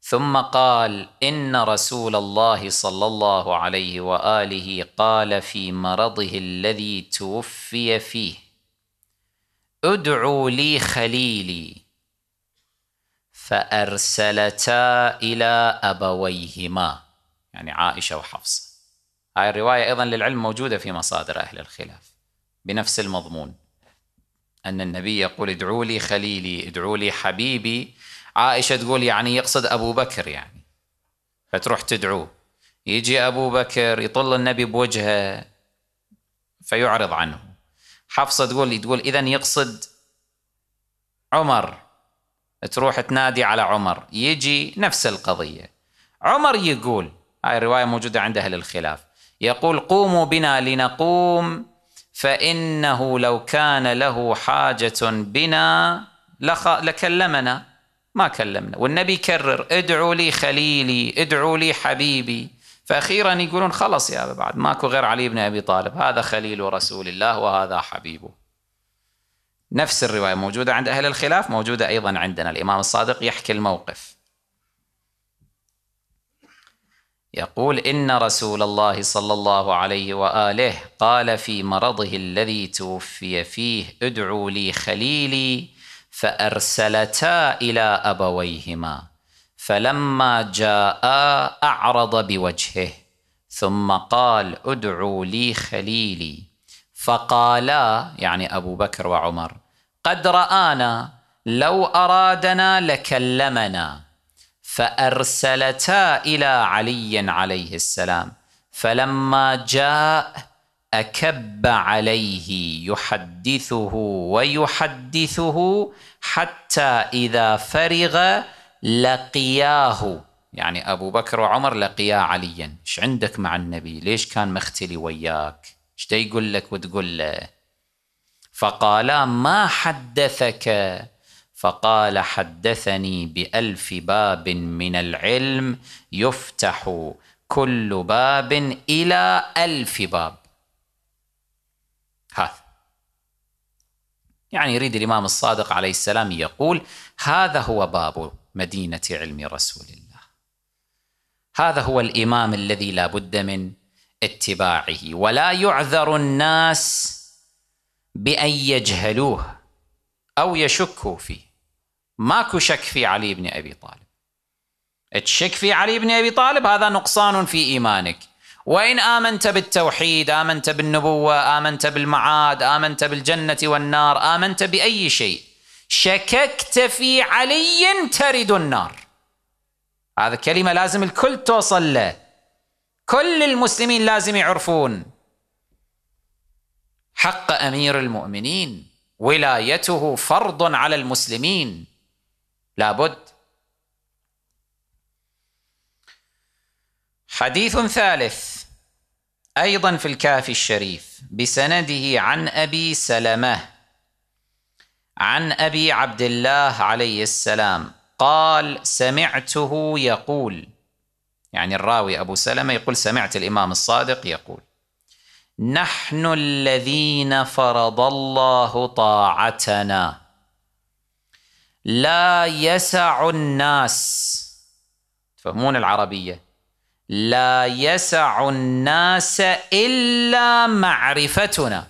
ثم قال إن رسول الله صلى الله عليه وآله قال في مرضه الذي توفي فيه ادعوا لي خليلي فأرسلتا إلى أبويهما يعني عائشة وحفصة هاي الرواية أيضا للعلم موجودة في مصادر أهل الخلاف بنفس المضمون أن النبي يقول ادعوا لي خليلي ادعوا لي حبيبي عائشة تقول يعني يقصد أبو بكر يعني فتروح تدعوه يجي أبو بكر يطل النبي بوجهه فيعرض عنه حفصة تقول تقول إذا يقصد عمر تروح تنادي على عمر يجي نفس القضية عمر يقول هاي الرواية موجودة عند أهل الخلاف يقول قوموا بنا لنقوم فانه لو كان له حاجه بنا لكلمنا ما كلمنا والنبي كرر ادعوا لي خليلي ادعوا لي حبيبي فاخيرا يقولون خلص يا بعد ماكو غير علي بن ابي طالب هذا خليل رسول الله وهذا حبيبه نفس الروايه موجوده عند اهل الخلاف موجوده ايضا عندنا الامام الصادق يحكي الموقف يقول إن رسول الله صلى الله عليه وآله قال في مرضه الذي توفي فيه ادعوا لي خليلي فأرسلتا إلى أبويهما فلما جاء أعرض بوجهه ثم قال ادعوا لي خليلي فقالا يعني أبو بكر وعمر قد رآنا لو أرادنا لكلمنا فارسلتا الى علي عليه السلام فلما جاء اكب عليه يحدثه ويحدثه حتى اذا فرغ لقياه يعني ابو بكر وعمر لقيا عليا ايش عندك مع النبي ليش كان مختلي وياك ايش يقول لك وتقول له فقالا ما حدثك فقال حدثني بالف باب من العلم يفتح كل باب الى الف باب هذا يعني يريد الامام الصادق عليه السلام يقول هذا هو باب مدينه علم رسول الله هذا هو الامام الذي لا بد من اتباعه ولا يعذر الناس بان يجهلوه او يشكوا فيه ماكو شك في علي بن أبي طالب تشك في علي بن أبي طالب هذا نقصان في إيمانك وإن آمنت بالتوحيد آمنت بالنبوة آمنت بالمعاد آمنت بالجنة والنار آمنت بأي شيء شككت في علي ترد النار هذا كلمة لازم الكل توصل له كل المسلمين لازم يعرفون حق أمير المؤمنين ولايته فرض على المسلمين لابد حديث ثالث أيضا في الكافي الشريف بسنده عن أبي سلمة عن أبي عبد الله عليه السلام قال سمعته يقول يعني الراوي أبو سلمة يقول سمعت الإمام الصادق يقول نحن الذين فرض الله طاعتنا لا يسع الناس تفهمون العربية لا يسع الناس إلا معرفتنا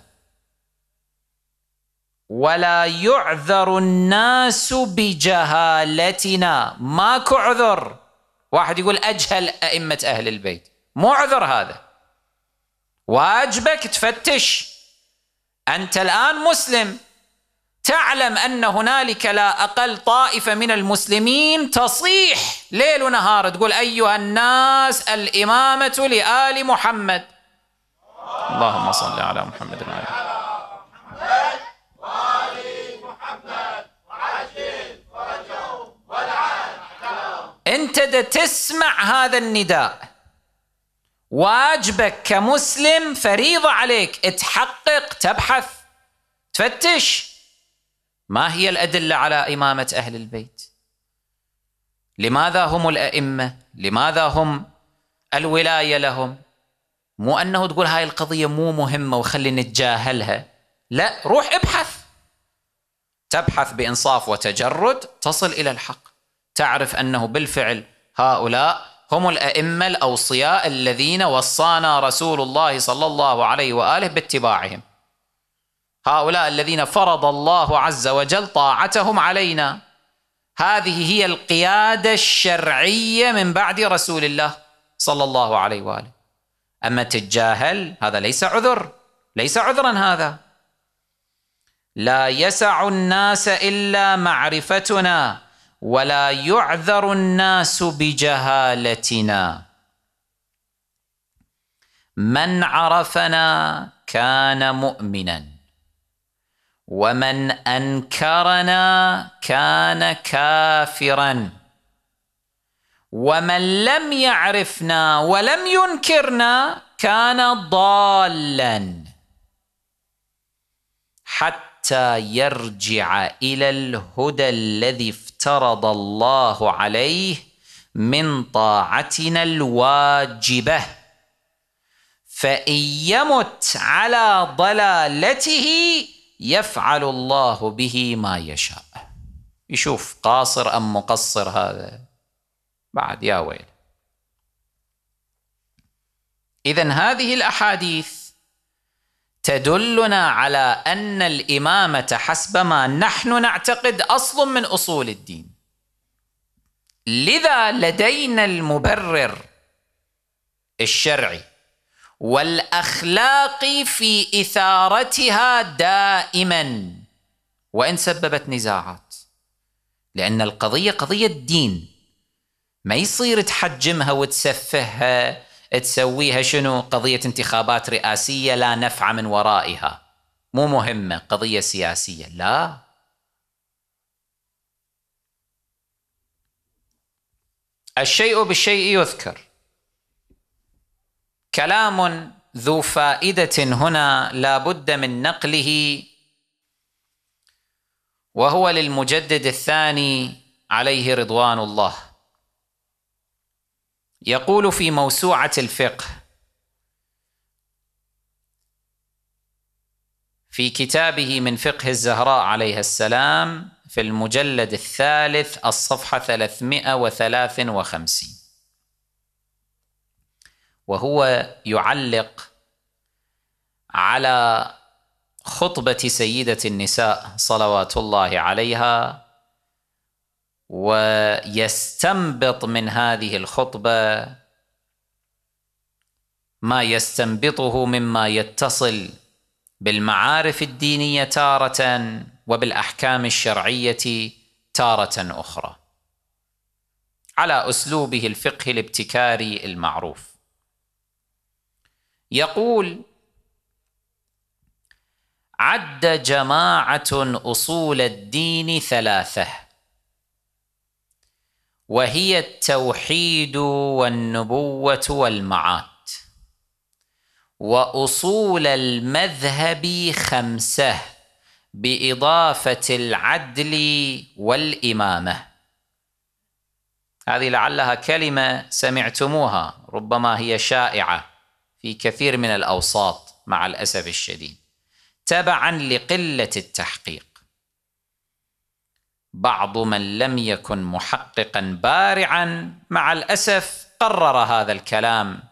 ولا يعذر الناس بجهالتنا ماكو عذر واحد يقول أجهل أئمة أهل البيت مو عذر هذا واجبك تفتش أنت الآن مسلم تعلم ان هنالك لا اقل طائفه من المسلمين تصيح ليل ونهار تقول ايها الناس الامامه لال محمد اللهم صل على محمد وعلى انت تسمع هذا النداء واجبك كمسلم فريضه عليك تحقق تبحث تفتش ما هي الادله على امامه اهل البيت لماذا هم الائمه لماذا هم الولايه لهم مو انه تقول هاي القضيه مو مهمه وخلي نتجاهلها لا روح ابحث تبحث بانصاف وتجرد تصل الى الحق تعرف انه بالفعل هؤلاء هم الائمه الاوصياء الذين وصانا رسول الله صلى الله عليه واله باتباعهم هؤلاء الذين فرض الله عز وجل طاعتهم علينا هذه هي القياده الشرعيه من بعد رسول الله صلى الله عليه واله اما تتجاهل هذا ليس عذر ليس عذرا هذا لا يسع الناس الا معرفتنا ولا يعذر الناس بجهالتنا من عرفنا كان مؤمنا ومن انكرنا كان كافرا ومن لم يعرفنا ولم ينكرنا كان ضالا حتى يرجع الى الهدى الذي افترض الله عليه من طاعتنا الواجبه فان يمت على ضلالته يفعل الله به ما يشاء يشوف قاصر أم مقصر هذا بعد يا ويل إذا هذه الأحاديث تدلنا على أن الإمامة حسب ما نحن نعتقد أصل من أصول الدين لذا لدينا المبرر الشرعي والاخلاق في اثارتها دائما وان سببت نزاعات لان القضيه قضيه دين ما يصير تحجمها وتسفهها تسويها شنو قضيه انتخابات رئاسيه لا نفع من ورائها مو مهمه قضيه سياسيه لا الشيء بالشيء يذكر كلام ذو فائده هنا لا بد من نقله وهو للمجدد الثاني عليه رضوان الله يقول في موسوعه الفقه في كتابه من فقه الزهراء عليها السلام في المجلد الثالث الصفحه 353 وهو يعلق على خطبه سيده النساء صلوات الله عليها ويستنبط من هذه الخطبه ما يستنبطه مما يتصل بالمعارف الدينيه تاره وبالاحكام الشرعيه تاره اخرى على اسلوبه الفقهي الابتكاري المعروف يقول عد جماعة أصول الدين ثلاثة وهي التوحيد والنبوة والمعاد وأصول المذهب خمسة بإضافة العدل والإمامة هذه لعلها كلمة سمعتموها ربما هي شائعة في كثير من الاوساط مع الاسف الشديد تبعا لقله التحقيق بعض من لم يكن محققا بارعا مع الاسف قرر هذا الكلام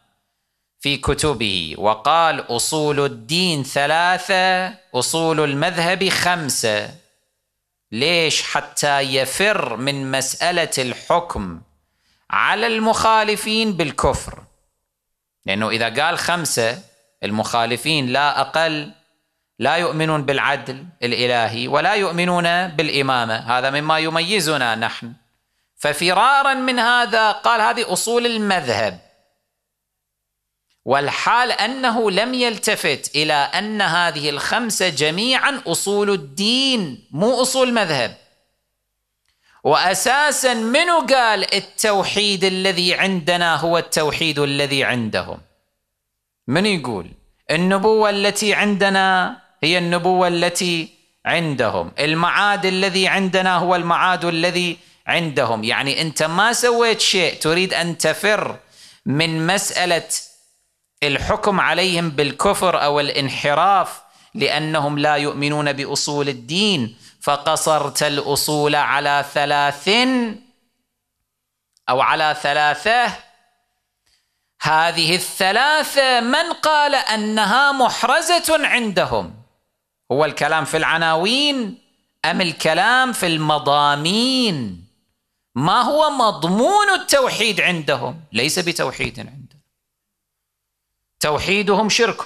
في كتبه وقال اصول الدين ثلاثه اصول المذهب خمسه ليش حتى يفر من مساله الحكم على المخالفين بالكفر لأنه إذا قال خمسة المخالفين لا أقل لا يؤمنون بالعدل الإلهي ولا يؤمنون بالإمامة هذا مما يميزنا نحن ففرارا من هذا قال هذه أصول المذهب والحال أنه لم يلتفت إلى أن هذه الخمسة جميعا أصول الدين مو أصول مذهب واساسا منو قال التوحيد الذي عندنا هو التوحيد الذي عندهم من يقول النبوه التي عندنا هي النبوه التي عندهم المعاد الذي عندنا هو المعاد الذي عندهم يعني انت ما سويت شيء تريد ان تفر من مساله الحكم عليهم بالكفر او الانحراف لأنهم لا يؤمنون بأصول الدين فقصرت الأصول على ثلاث أو على ثلاثة هذه الثلاثة من قال أنها محرزة عندهم هو الكلام في العناوين أم الكلام في المضامين ما هو مضمون التوحيد عندهم ليس بتوحيد عندهم توحيدهم شرك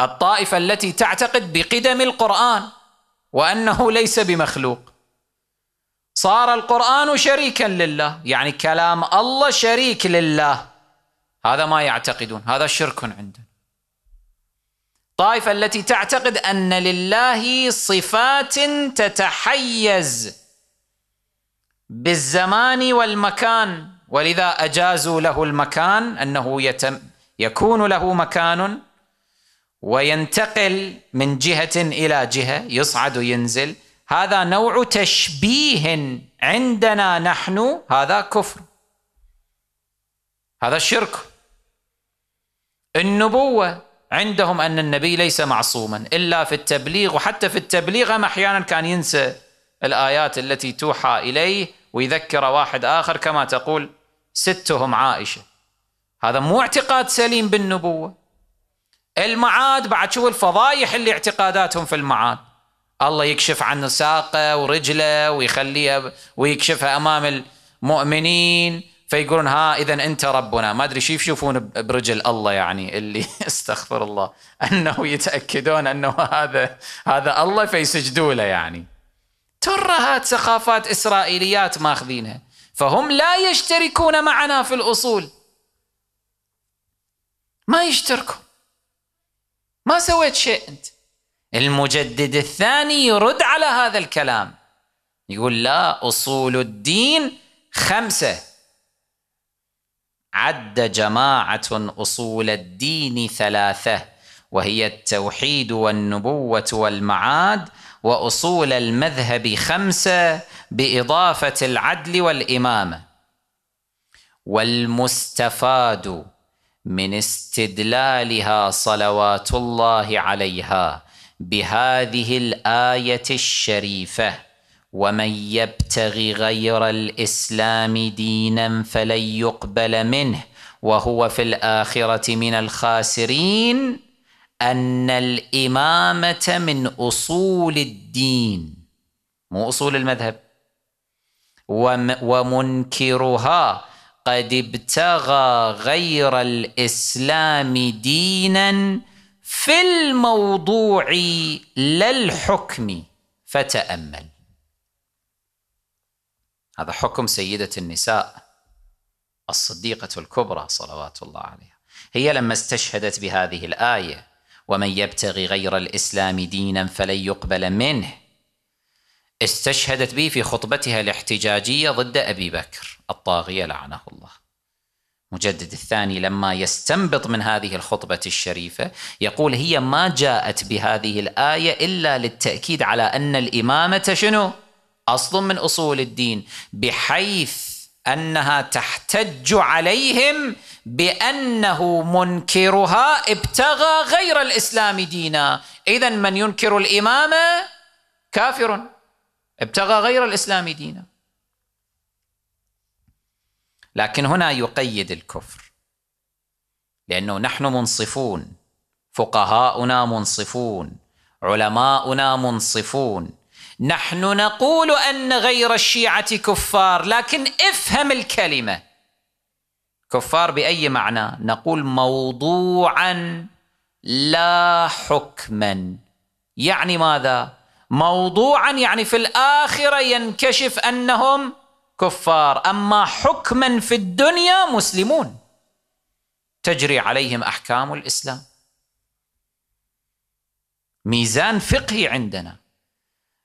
الطائفة التي تعتقد بقدم القرآن وأنه ليس بمخلوق صار القرآن شريكا لله يعني كلام الله شريك لله هذا ما يعتقدون هذا شرك عندنا الطائفة التي تعتقد أن لله صفات تتحيز بالزمان والمكان ولذا أجازوا له المكان أنه يتم يكون له مكان وينتقل من جهة إلى جهة يصعد وينزل هذا نوع تشبيه عندنا نحن هذا كفر هذا الشرك النبوة عندهم أن النبي ليس معصوما إلا في التبليغ وحتى في التبليغ أحيانا كان ينسى الآيات التي توحى إليه ويذكر واحد آخر كما تقول ستهم عائشة هذا مو اعتقاد سليم بالنبوة المعاد بعد شو الفضايح اللي اعتقاداتهم في المعاد الله يكشف عن ساقه ورجله ويخليها ويكشفها امام المؤمنين فيقولون ها اذا انت ربنا ما ادري شو يشوفون برجل الله يعني اللي استغفر الله انه يتاكدون انه هذا هذا الله فيسجدوا له يعني ترهات سخافات اسرائيليات ماخذينها فهم لا يشتركون معنا في الاصول ما يشتركوا ما سويت شيء أنت المجدد الثاني يرد على هذا الكلام يقول لا أصول الدين خمسة عد جماعة أصول الدين ثلاثة وهي التوحيد والنبوة والمعاد وأصول المذهب خمسة بإضافة العدل والإمامة والمستفاد من استدلالها صلوات الله عليها بهذه الايه الشريفه ومن يبتغي غير الاسلام دينا فلن يقبل منه وهو في الاخره من الخاسرين ان الامامه من اصول الدين مو اصول المذهب ومنكرها قد ابتغى غير الاسلام دينا في الموضوع لا الحكم فتامل هذا حكم سيده النساء الصديقه الكبرى صلوات الله عليها هي لما استشهدت بهذه الايه ومن يبتغي غير الاسلام دينا فلن يقبل منه استشهدت به في خطبتها الاحتجاجية ضد أبي بكر الطاغية لعنه الله مجدد الثاني لما يستنبط من هذه الخطبة الشريفة يقول هي ما جاءت بهذه الآية إلا للتأكيد على أن الإمامة شنو؟ أصل من أصول الدين بحيث أنها تحتج عليهم بأنه منكرها ابتغى غير الإسلام دينا إذا من ينكر الإمامة كافر ابتغى غير الاسلام دينا لكن هنا يقيد الكفر لانه نحن منصفون فقهاؤنا منصفون علماؤنا منصفون نحن نقول ان غير الشيعه كفار لكن افهم الكلمه كفار باي معنى نقول موضوعا لا حكما يعني ماذا موضوعا يعني في الاخره ينكشف انهم كفار اما حكما في الدنيا مسلمون تجري عليهم احكام الاسلام ميزان فقهي عندنا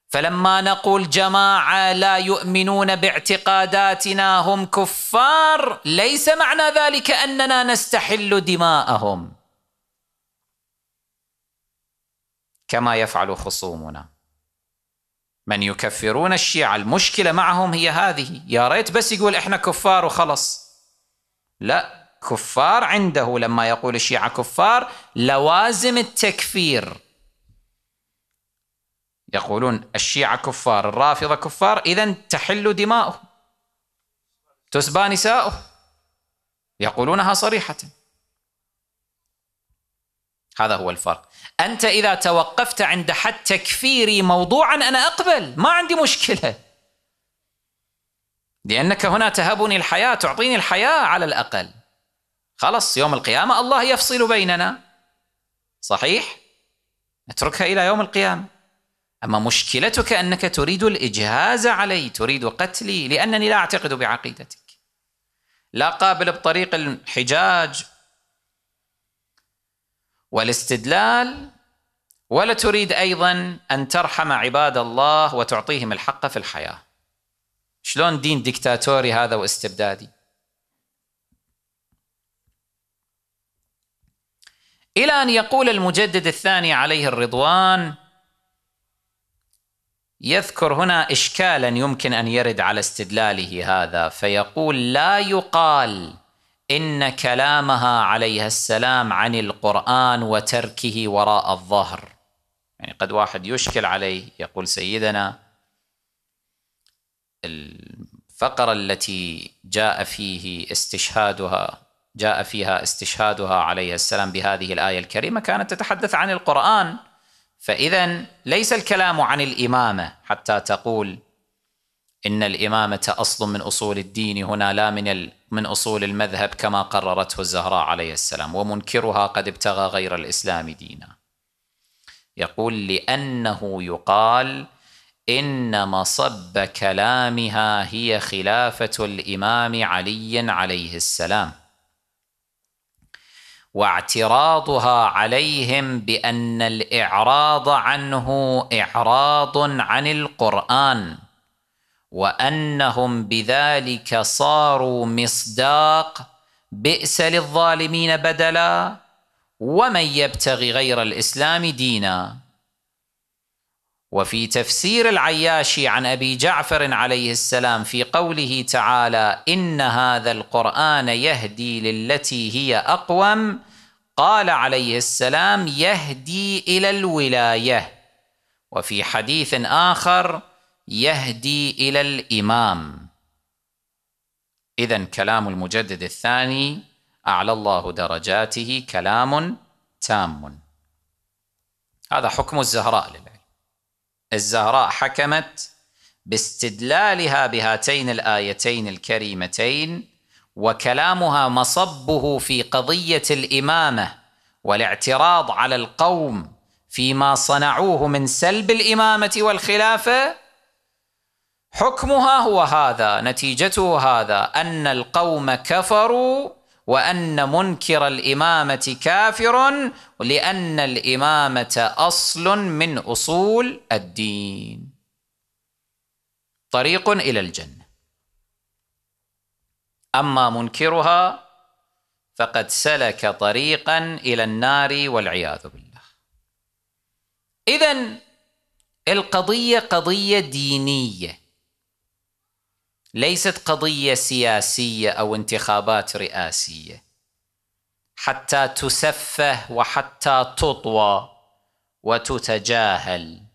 فلما نقول جماعه لا يؤمنون باعتقاداتنا هم كفار ليس معنى ذلك اننا نستحل دماءهم كما يفعل خصومنا من يكفرون الشيعة المشكلة معهم هي هذه يا ريت بس يقول إحنا كفار وخلص لا كفار عنده لما يقول الشيعة كفار لوازم التكفير يقولون الشيعة كفار الرافضة كفار إذا تحل دماؤه تسبى نساؤه يقولونها صريحة هذا هو الفرق أنت إذا توقفت عند حد تكفيري موضوعا أنا أقبل ما عندي مشكلة لأنك هنا تهبني الحياة تعطيني الحياة على الأقل خلص يوم القيامة الله يفصل بيننا صحيح؟ اتركها إلى يوم القيامة أما مشكلتك أنك تريد الإجهاز علي تريد قتلي لأنني لا أعتقد بعقيدتك لا قابل بطريق الحجاج والاستدلال ولا تريد ايضا ان ترحم عباد الله وتعطيهم الحق في الحياه. شلون دين ديكتاتوري هذا واستبدادي؟ الى ان يقول المجدد الثاني عليه الرضوان يذكر هنا اشكالا يمكن ان يرد على استدلاله هذا فيقول لا يقال إن كلامها عليها السلام عن القرآن وتركه وراء الظهر يعني قد واحد يشكل عليه يقول سيدنا الفقرة التي جاء فيه استشهادها جاء فيها استشهادها عليها السلام بهذه الآية الكريمة كانت تتحدث عن القرآن فإذا ليس الكلام عن الإمامة حتى تقول إن الإمامة أصل من أصول الدين هنا لا من من أصول المذهب كما قررته الزهراء عليه السلام ومنكرها قد ابتغى غير الإسلام دينا يقول لأنه يقال إن مصب كلامها هي خلافة الإمام علي عليه السلام واعتراضها عليهم بأن الإعراض عنه إعراض عن القرآن وانهم بذلك صاروا مصداق بئس للظالمين بدلا ومن يبتغي غير الاسلام دينا وفي تفسير العياشي عن ابي جعفر عليه السلام في قوله تعالى ان هذا القران يهدي للتي هي اقوم قال عليه السلام يهدي الى الولايه وفي حديث اخر يهدي إلى الإمام إذا كلام المجدد الثاني أعلى الله درجاته كلام تام هذا حكم الزهراء للعلم الزهراء حكمت باستدلالها بهاتين الآيتين الكريمتين وكلامها مصبه في قضية الإمامة والاعتراض على القوم فيما صنعوه من سلب الإمامة والخلافة حكمها هو هذا نتيجته هذا ان القوم كفروا وان منكر الامامه كافر لان الامامه اصل من اصول الدين طريق الى الجنه اما منكرها فقد سلك طريقا الى النار والعياذ بالله اذا القضيه قضيه دينيه ليست قضيه سياسيه او انتخابات رئاسيه حتى تسفه وحتى تطوى وتتجاهل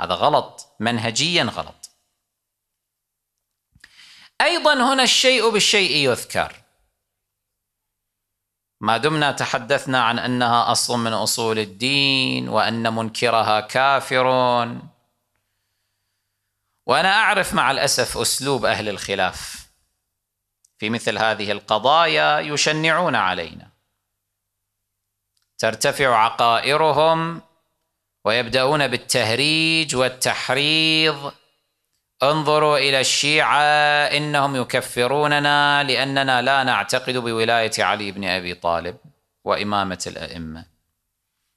هذا غلط منهجيا غلط ايضا هنا الشيء بالشيء يذكر ما دمنا تحدثنا عن انها اصل من اصول الدين وان منكرها كافر وانا اعرف مع الاسف اسلوب اهل الخلاف في مثل هذه القضايا يشنعون علينا ترتفع عقائرهم ويبداون بالتهريج والتحريض انظروا الى الشيعه انهم يكفروننا لاننا لا نعتقد بولايه علي بن ابي طالب وامامه الائمه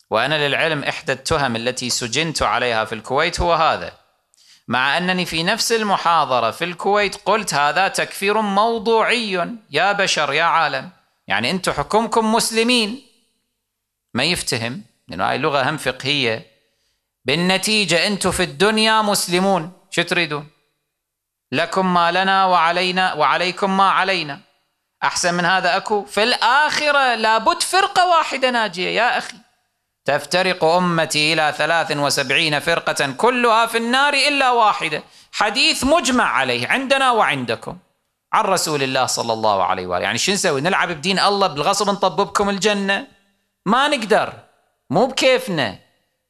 وانا للعلم احدى التهم التي سجنت عليها في الكويت هو هذا مع أنني في نفس المحاضرة في الكويت قلت هذا تكفير موضوعي يا بشر يا عالم يعني أنتم حكمكم مسلمين ما يفتهم لأنه هاي لغة هم فقهية بالنتيجة أنتم في الدنيا مسلمون شو تريدون لكم ما لنا وعلينا وعليكم ما علينا أحسن من هذا أكو في الآخرة لابد فرقة واحدة ناجية يا أخي تفترق أمتي إلى ثلاث وسبعين فرقة كلها في النار إلا واحدة حديث مجمع عليه عندنا وعندكم عن رسول الله صلى الله عليه وآله يعني شو نسوي نلعب بدين الله بالغصب نطببكم الجنة ما نقدر مو بكيفنا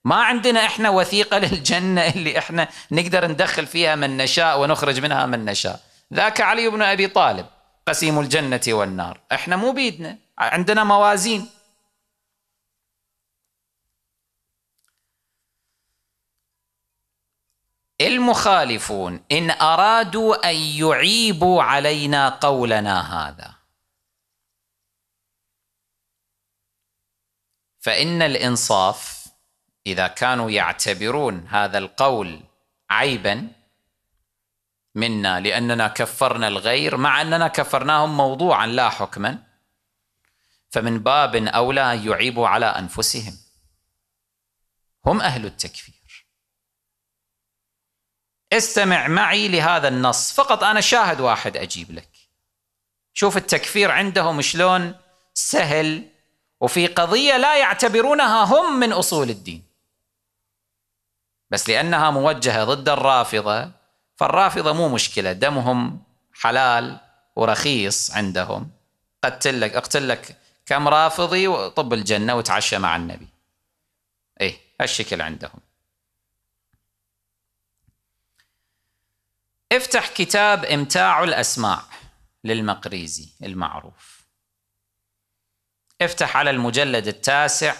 ما عندنا احنا وثيقة للجنة اللي احنا نقدر ندخل فيها من نشاء ونخرج منها من نشاء ذاك علي بن أبي طالب قسيم الجنة والنار احنا مو بيدنا عندنا موازين المخالفون إن أرادوا أن يعيبوا علينا قولنا هذا فإن الإنصاف إذا كانوا يعتبرون هذا القول عيبا منا لأننا كفرنا الغير مع أننا كفرناهم موضوعا لا حكما فمن باب أولى يعيبوا على أنفسهم هم أهل التكفير استمع معي لهذا النص فقط أنا شاهد واحد أجيب لك شوف التكفير عندهم شلون سهل وفي قضية لا يعتبرونها هم من أصول الدين بس لأنها موجهة ضد الرافضة فالرافضة مو مشكلة دمهم حلال ورخيص عندهم قتل لك اقتل لك كم رافضي وطب الجنة وتعشى مع النبي ايه هالشكل عندهم افتح كتاب إمتاع الأسماع للمقريزي المعروف افتح على المجلد التاسع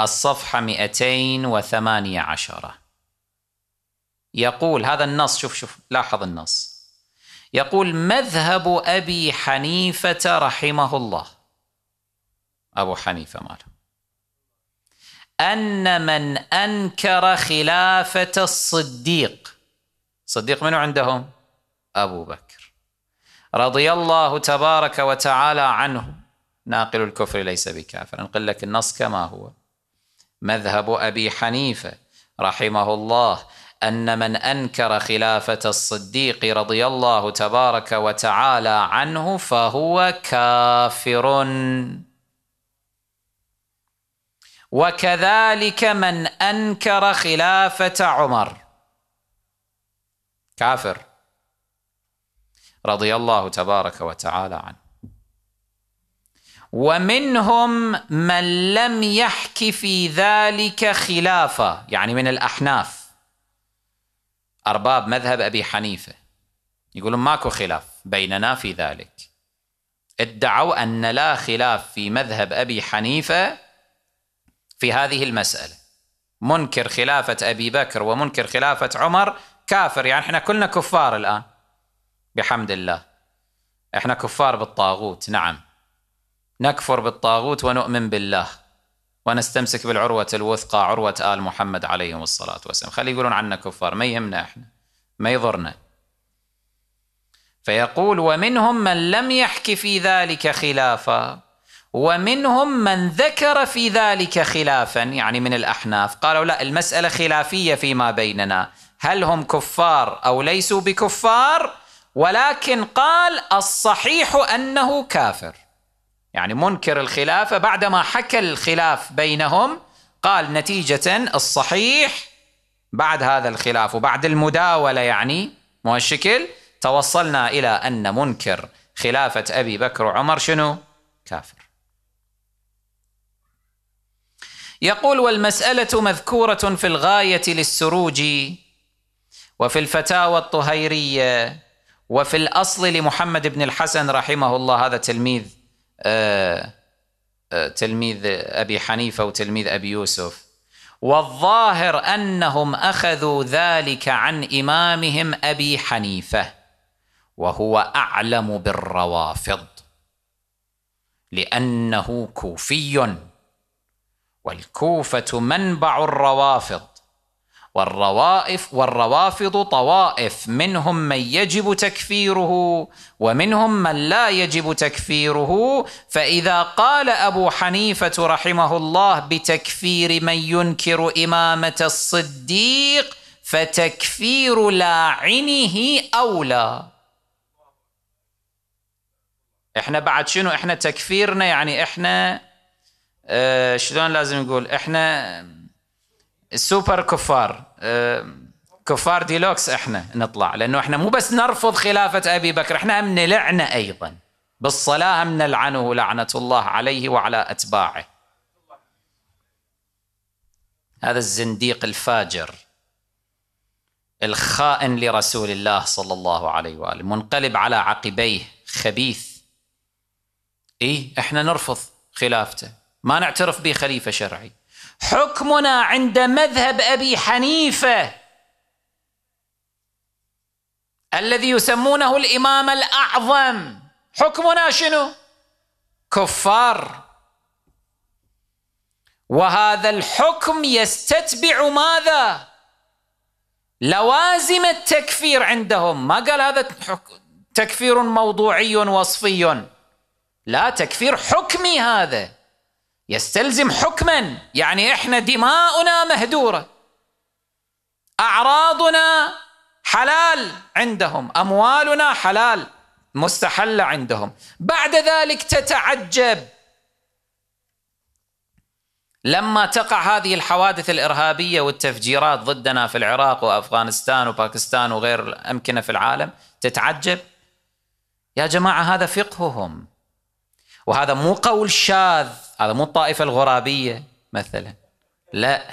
الصفحة 218 يقول هذا النص شوف شوف لاحظ النص يقول مذهب أبي حنيفة رحمه الله أبو حنيفة ماله أن من أنكر خلافة الصديق صديق منو عندهم أبو بكر رضي الله تبارك وتعالى عنه ناقل الكفر ليس بكافر انقل لك النص كما هو مذهب أبي حنيفة رحمه الله أن من أنكر خلافة الصديق رضي الله تبارك وتعالى عنه فهو كافر وكذلك من أنكر خلافة عمر كافر رضي الله تبارك وتعالى عنه ومنهم من لم يحك في ذلك خلافه يعني من الأحناف أرباب مذهب أبي حنيفة يقولون ماكو خلاف بيننا في ذلك ادعوا أن لا خلاف في مذهب أبي حنيفة في هذه المسألة منكر خلافة أبي بكر ومنكر خلافة عمر كافر يعني احنا كلنا كفار الان بحمد الله احنا كفار بالطاغوت نعم نكفر بالطاغوت ونؤمن بالله ونستمسك بالعروة الوثقى عروة آل محمد عليهم الصلاة والسلام خلي يقولون عنا كفار ما يهمنا احنا ما يضرنا فيقول ومنهم من لم يحكي في ذلك خلافا ومنهم من ذكر في ذلك خلافا يعني من الأحناف قالوا لا المسألة خلافية فيما بيننا هل هم كفار او ليسوا بكفار ولكن قال الصحيح انه كافر يعني منكر الخلافه بعدما حكى الخلاف بينهم قال نتيجه الصحيح بعد هذا الخلاف وبعد المداوله يعني مو الشكل توصلنا الى ان منكر خلافه ابي بكر وعمر شنو؟ كافر. يقول والمساله مذكوره في الغايه للسروج وفي الفتاوى الطهيرية وفي الأصل لمحمد بن الحسن رحمه الله هذا تلميذ آه، آه، تلميذ أبي حنيفة وتلميذ أبي يوسف والظاهر أنهم أخذوا ذلك عن إمامهم أبي حنيفة وهو أعلم بالروافض لأنه كوفي والكوفة منبع الروافض والروائف والروافض طوائف منهم من يجب تكفيره ومنهم من لا يجب تكفيره فإذا قال أبو حنيفة رحمه الله بتكفير من ينكر إمامة الصديق فتكفير لاعنه أولى احنا بعد شنو احنا تكفيرنا يعني احنا اه شلون لازم نقول احنا السوبر كفار أه، كفار ديلوكس احنا نطلع لانه احنا مو بس نرفض خلافه ابي بكر احنا هم نلعنه ايضا بالصلاه هم نلعنه لعنه الله عليه وعلى اتباعه هذا الزنديق الفاجر الخائن لرسول الله صلى الله عليه واله منقلب على عقبيه خبيث ايه احنا نرفض خلافته ما نعترف به خليفه شرعي حكمنا عند مذهب ابي حنيفه الذي يسمونه الامام الاعظم حكمنا شنو كفار وهذا الحكم يستتبع ماذا لوازم التكفير عندهم ما قال هذا تكفير موضوعي وصفي لا تكفير حكمي هذا يستلزم حكما يعني احنا دماؤنا مهدوره اعراضنا حلال عندهم اموالنا حلال مستحله عندهم بعد ذلك تتعجب لما تقع هذه الحوادث الارهابيه والتفجيرات ضدنا في العراق وافغانستان وباكستان وغير امكنه في العالم تتعجب يا جماعه هذا فقههم وهذا مو قول شاذ هذا مو الطائفة الغرابية مثلا لا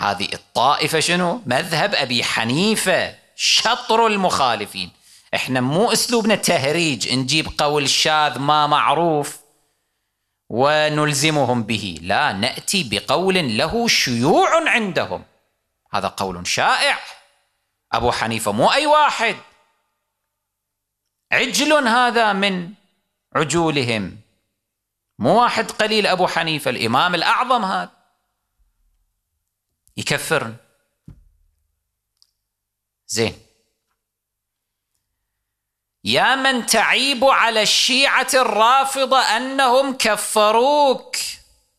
هذه الطائفة شنو مذهب أبي حنيفة شطر المخالفين احنا مو اسلوبنا تهريج نجيب قول شاذ ما معروف ونلزمهم به لا ناتي بقول له شيوع عندهم هذا قول شائع ابو حنيفه مو اي واحد عجل هذا من عجولهم مو واحد قليل أبو حنيفة الإمام الأعظم هذا يكفرن زين يا من تعيب على الشيعة الرافضة أنهم كفروك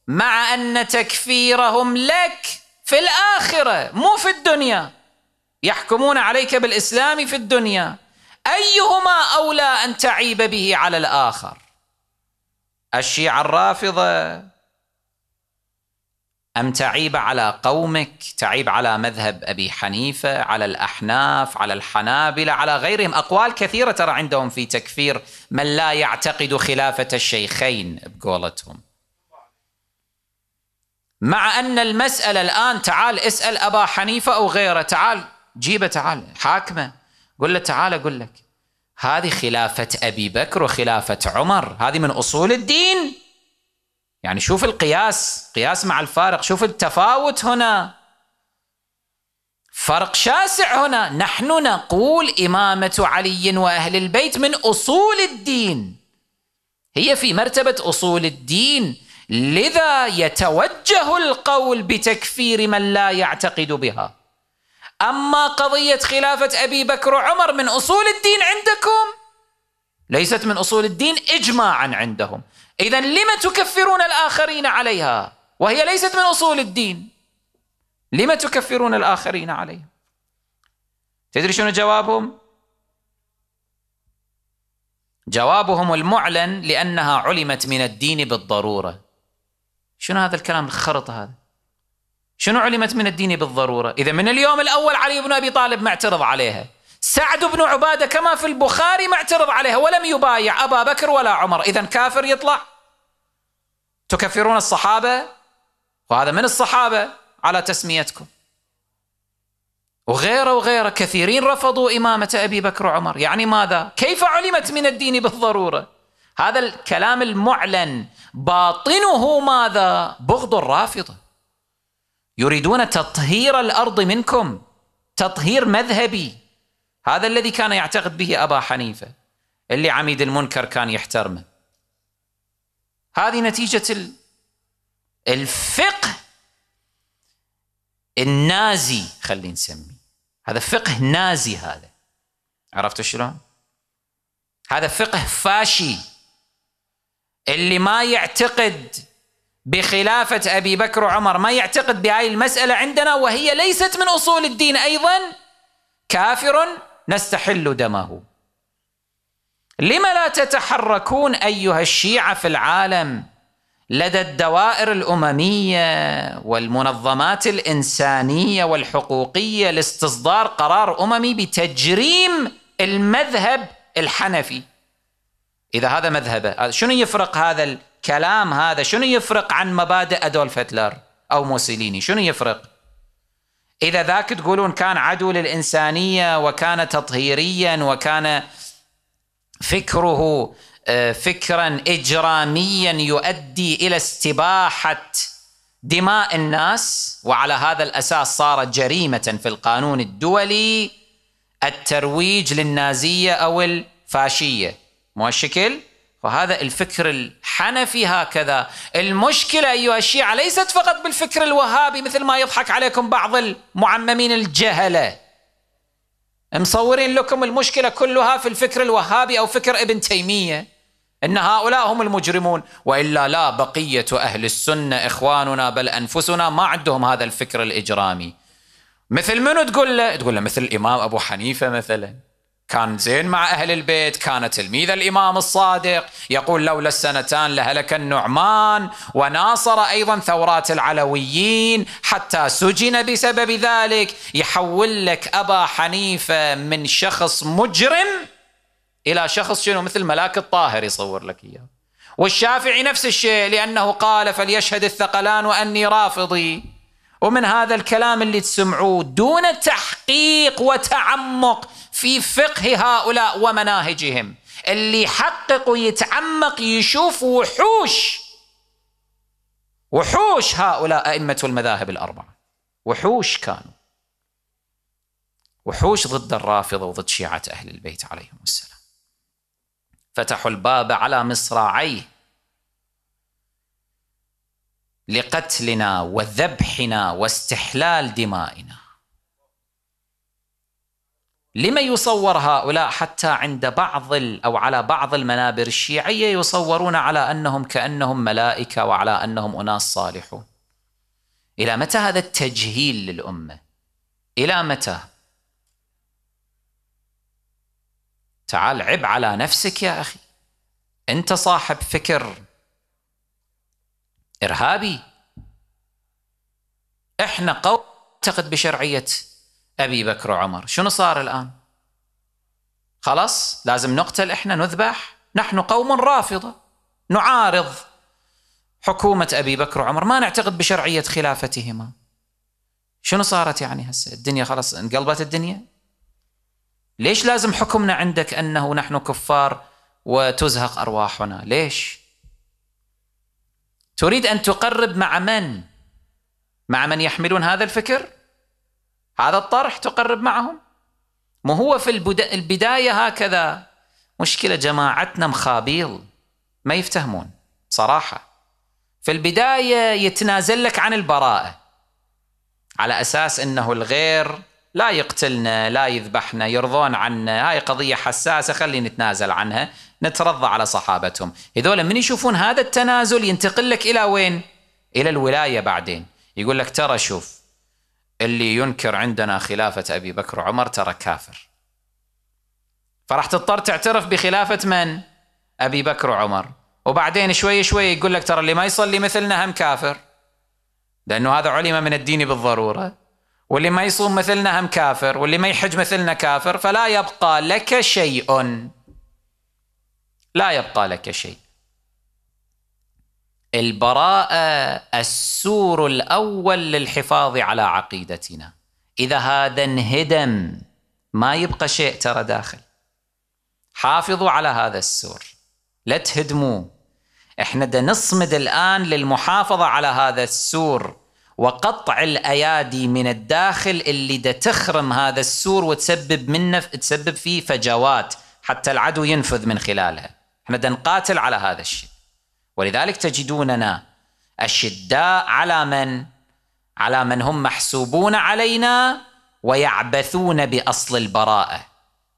مع أن تكفيرهم لك في الآخرة مو في الدنيا يحكمون عليك بالإسلام في الدنيا أيهما أولى أن تعيب به على الآخر الشيعة الرافضة أم تعيب على قومك تعيب على مذهب أبي حنيفة على الأحناف على الحنابلة على غيرهم أقوال كثيرة ترى عندهم في تكفير من لا يعتقد خلافة الشيخين بقولتهم مع أن المسألة الآن تعال اسأل أبا حنيفة أو غيره تعال جيبه تعال حاكمه قل له تعال أقول لك هذه خلافة أبي بكر وخلافة عمر هذه من أصول الدين يعني شوف القياس قياس مع الفارق شوف التفاوت هنا فرق شاسع هنا نحن نقول إمامة علي وأهل البيت من أصول الدين هي في مرتبة أصول الدين لذا يتوجه القول بتكفير من لا يعتقد بها أما قضية خلافة أبي بكر وعمر من أصول الدين عندكم ليست من أصول الدين إجماعا عندهم إذا لم تكفرون الآخرين عليها وهي ليست من أصول الدين لم تكفرون الآخرين عليها تدري شنو جوابهم جوابهم المعلن لأنها علمت من الدين بالضرورة شنو هذا الكلام الخرط هذا شنو علمت من الدين بالضرورة إذا من اليوم الأول علي بن أبي طالب معترض عليها سعد بن عبادة كما في البخاري معترض عليها ولم يبايع أبا بكر ولا عمر إذا كافر يطلع تكفرون الصحابة وهذا من الصحابة على تسميتكم وغيره وغيره كثيرين رفضوا إمامة أبي بكر وعمر يعني ماذا؟ كيف علمت من الدين بالضرورة؟ هذا الكلام المعلن باطنه ماذا؟ بغض الرافضة يريدون تطهير الارض منكم تطهير مذهبي هذا الذي كان يعتقد به ابا حنيفه اللي عميد المنكر كان يحترمه هذه نتيجه الفقه النازي خلينا نسميه هذا فقه نازي هذا عرفتوا شلون؟ هذا فقه فاشي اللي ما يعتقد بخلافة أبي بكر وعمر ما يعتقد بهذه المسألة عندنا وهي ليست من أصول الدين أيضا كافر نستحل دمه لما لا تتحركون أيها الشيعة في العالم لدى الدوائر الأممية والمنظمات الإنسانية والحقوقية لاستصدار قرار أممي بتجريم المذهب الحنفي إذا هذا مذهبه شنو يفرق هذا كلام هذا شنو يفرق عن مبادئ أدولف هتلر أو موسوليني شنو يفرق إذا ذاك تقولون كان عدو للإنسانية وكان تطهيريا وكان فكره آه، فكرا إجراميا يؤدي إلى استباحة دماء الناس وعلى هذا الأساس صارت جريمة في القانون الدولي الترويج للنازية أو الفاشية مو الشكل؟ وهذا الفكر الحنفي هكذا المشكلة أيها الشيعة ليست فقط بالفكر الوهابي مثل ما يضحك عليكم بعض المعممين الجهلة مصورين لكم المشكلة كلها في الفكر الوهابي أو فكر ابن تيمية إن هؤلاء هم المجرمون وإلا لا بقية أهل السنة إخواننا بل أنفسنا ما عندهم هذا الفكر الإجرامي مثل منو تقول له؟ تقول له مثل الإمام أبو حنيفة مثلاً كان زين مع أهل البيت كان تلميذ الإمام الصادق يقول لولا السنتان لهلك النعمان وناصر أيضا ثورات العلويين حتى سجن بسبب ذلك يحول لك أبا حنيفة من شخص مجرم إلى شخص شنو مثل ملاك الطاهر يصور لك إياه والشافعي نفس الشيء لأنه قال فليشهد الثقلان وأني رافضي ومن هذا الكلام اللي تسمعوه دون تحقيق وتعمق في فقه هؤلاء ومناهجهم اللي يحقق ويتعمق يشوف وحوش وحوش هؤلاء أئمة المذاهب الأربعة وحوش كانوا وحوش ضد الرافضة وضد شيعة أهل البيت عليهم السلام فتحوا الباب على مصراعيه لقتلنا وذبحنا واستحلال دمائنا لما يصور هؤلاء حتى عند بعض او على بعض المنابر الشيعيه يصورون على انهم كانهم ملائكه وعلى انهم اناس صالحون. الى متى هذا التجهيل للامه؟ الى متى؟ تعال عب على نفسك يا اخي. انت صاحب فكر ارهابي. احنا قوم نعتقد بشرعيه أبي بكر وعمر شنو صار الآن خلاص لازم نقتل إحنا نذبح نحن قوم رافضة نعارض حكومة أبي بكر وعمر ما نعتقد بشرعية خلافتهما شنو صارت يعني هسه الدنيا خلاص انقلبت الدنيا ليش لازم حكمنا عندك أنه نحن كفار وتزهق أرواحنا ليش تريد أن تقرب مع من مع من يحملون هذا الفكر هذا الطرح تقرب معهم ما هو في البداية هكذا مشكلة جماعتنا مخابيل ما يفتهمون صراحة في البداية يتنازل لك عن البراءة على أساس أنه الغير لا يقتلنا لا يذبحنا يرضون عنا هاي قضية حساسة خلي نتنازل عنها نترضى على صحابتهم هذول من يشوفون هذا التنازل ينتقل لك إلى وين إلى الولاية بعدين يقول لك ترى شوف اللي ينكر عندنا خلافة أبي بكر وعمر ترى كافر فراح تضطر تعترف بخلافة من؟ أبي بكر وعمر وبعدين شوي شوي يقول لك ترى اللي ما يصلي مثلنا هم كافر لأنه هذا علم من الدين بالضرورة واللي ما يصوم مثلنا هم كافر واللي ما يحج مثلنا كافر فلا يبقى لك شيء لا يبقى لك شيء البراءه السور الاول للحفاظ على عقيدتنا اذا هذا انهدم ما يبقى شيء ترى داخل حافظوا على هذا السور لا تهدموه احنا دا نصمد الان للمحافظه على هذا السور وقطع الايادي من الداخل اللي دا تخرم هذا السور وتسبب منه تسبب فيه فجوات حتى العدو ينفذ من خلالها احنا دا نقاتل على هذا الشيء ولذلك تجدوننا أشداء على من؟ على من هم محسوبون علينا ويعبثون بأصل البراءة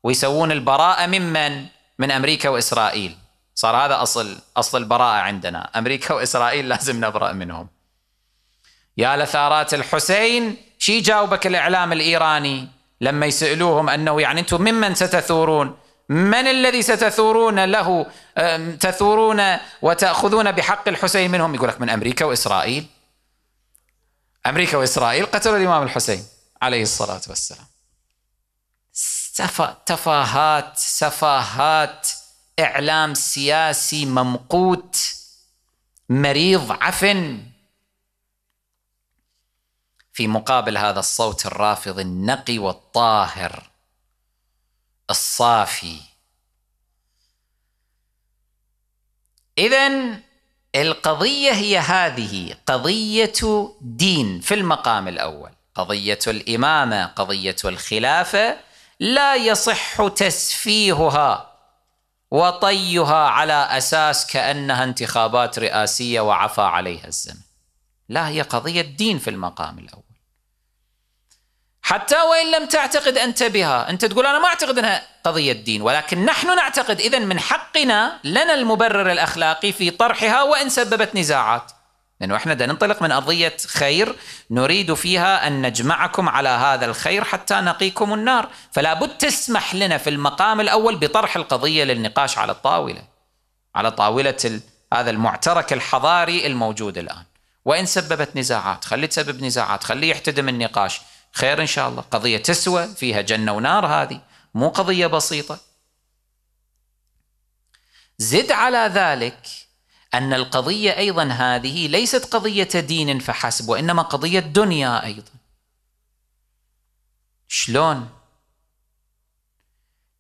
ويسوون البراءة ممن؟ من أمريكا وإسرائيل صار هذا أصل أصل البراءة عندنا أمريكا وإسرائيل لازم نبرأ منهم يا لثارات الحسين شي جاوبك الإعلام الإيراني لما يسألوهم أنه يعني أنتم ممن ستثورون من الذي ستثورون له تثورون وتأخذون بحق الحسين منهم يقول لك من أمريكا وإسرائيل أمريكا وإسرائيل قتلوا الإمام الحسين عليه الصلاة والسلام تفاهات سفاهات إعلام سياسي ممقوت مريض عفن في مقابل هذا الصوت الرافض النقي والطاهر الصافي اذا القضيه هي هذه قضيه دين في المقام الاول قضيه الامامه قضيه الخلافه لا يصح تسفيهها وطيها على اساس كانها انتخابات رئاسيه وعفى عليها الزمن لا هي قضيه دين في المقام الاول حتى وإن لم تعتقد أنت بها أنت تقول أنا ما أعتقد أنها قضية دين ولكن نحن نعتقد إذا من حقنا لنا المبرر الأخلاقي في طرحها وإن سببت نزاعات لأنه إحنا بدنا ننطلق من قضية خير نريد فيها أن نجمعكم على هذا الخير حتى نقيكم النار فلا بد تسمح لنا في المقام الأول بطرح القضية للنقاش على الطاولة على طاولة هذا المعترك الحضاري الموجود الآن وإن سببت نزاعات خليه تسبب نزاعات خليه يحتدم النقاش خير إن شاء الله قضية تسوى فيها جنة ونار هذه مو قضية بسيطة زد على ذلك أن القضية أيضا هذه ليست قضية دين فحسب وإنما قضية دنيا أيضا شلون؟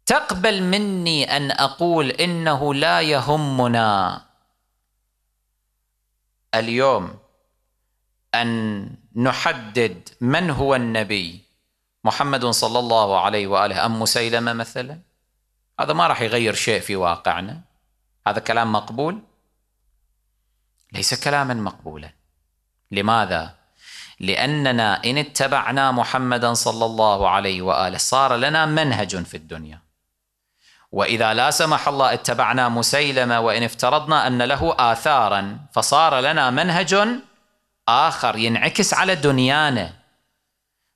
تقبل مني أن أقول إنه لا يهمنا اليوم أن نحدد من هو النبي محمد صلى الله عليه واله ام مسيلمه مثلا هذا ما راح يغير شيء في واقعنا هذا كلام مقبول ليس كلاما مقبولا لماذا لاننا ان اتبعنا محمدا صلى الله عليه واله صار لنا منهج في الدنيا واذا لا سمح الله اتبعنا مسيلمه وان افترضنا ان له اثارا فصار لنا منهج آخر ينعكس على دنيانا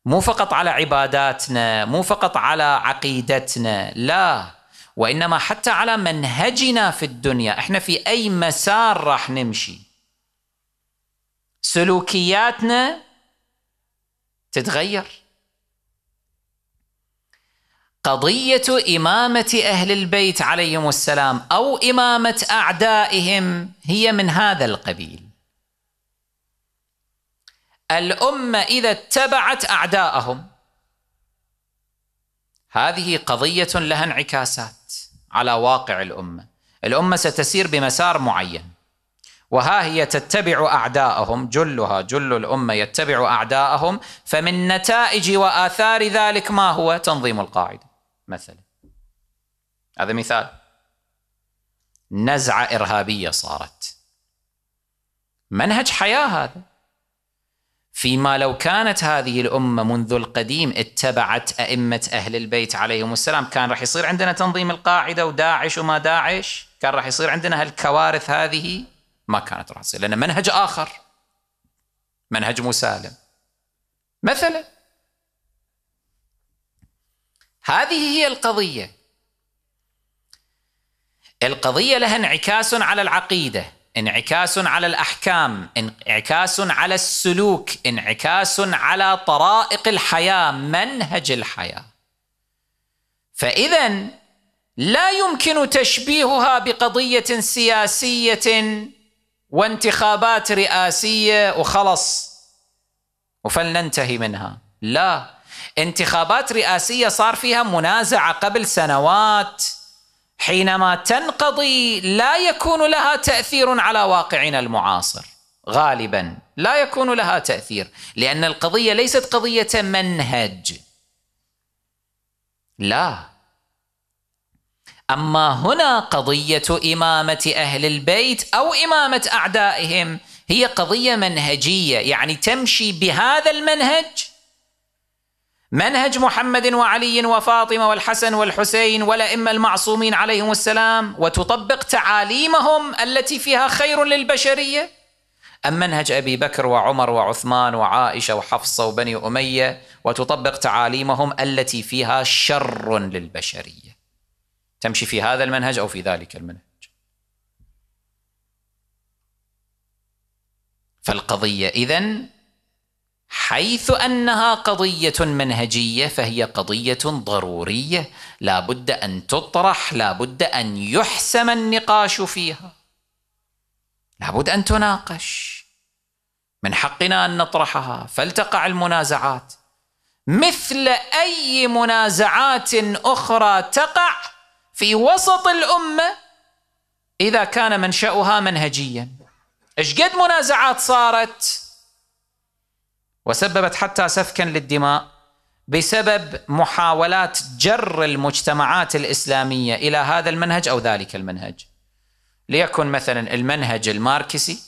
مو فقط على عباداتنا مو فقط على عقيدتنا لا وإنما حتى على منهجنا في الدنيا إحنا في أي مسار راح نمشي سلوكياتنا تتغير قضية إمامة أهل البيت عليهم السلام أو إمامة أعدائهم هي من هذا القبيل الأمة إذا اتبعت أعداءهم هذه قضية لها انعكاسات على واقع الأمة الأمة ستسير بمسار معين وها هي تتبع أعداءهم جلها جل الأمة يتبع أعداءهم فمن نتائج وآثار ذلك ما هو تنظيم القاعدة مثلا هذا مثال نزعة إرهابية صارت منهج حياة هذا فيما لو كانت هذه الامه منذ القديم اتبعت ائمه اهل البيت عليهم السلام كان راح يصير عندنا تنظيم القاعده وداعش وما داعش كان راح يصير عندنا هالكوارث هذه ما كانت راح تصير لان منهج اخر منهج مسالم مثلا هذه هي القضيه القضيه لها انعكاس على العقيده انعكاس على الاحكام انعكاس على السلوك انعكاس على طرائق الحياه منهج الحياه فاذا لا يمكن تشبيهها بقضيه سياسيه وانتخابات رئاسيه وخلص وفلننتهي منها لا انتخابات رئاسيه صار فيها منازعه قبل سنوات حينما تنقضي لا يكون لها تاثير على واقعنا المعاصر غالبا لا يكون لها تاثير لان القضيه ليست قضيه منهج لا اما هنا قضيه امامه اهل البيت او امامه اعدائهم هي قضيه منهجيه يعني تمشي بهذا المنهج منهج محمد وعلي وفاطمه والحسن والحسين والائمه المعصومين عليهم السلام وتطبق تعاليمهم التي فيها خير للبشريه ام منهج ابي بكر وعمر وعثمان وعائشه وحفصه وبني اميه وتطبق تعاليمهم التي فيها شر للبشريه تمشي في هذا المنهج او في ذلك المنهج فالقضيه اذن حيث انها قضيه منهجيه فهي قضيه ضروريه لا بد ان تطرح لا بد ان يحسم النقاش فيها لا بد ان تناقش من حقنا ان نطرحها فلتقع المنازعات مثل اي منازعات اخرى تقع في وسط الامه اذا كان منشاها منهجيا ايش قد منازعات صارت وسببت حتى سفكا للدماء بسبب محاولات جر المجتمعات الاسلاميه الى هذا المنهج او ذلك المنهج. ليكن مثلا المنهج الماركسي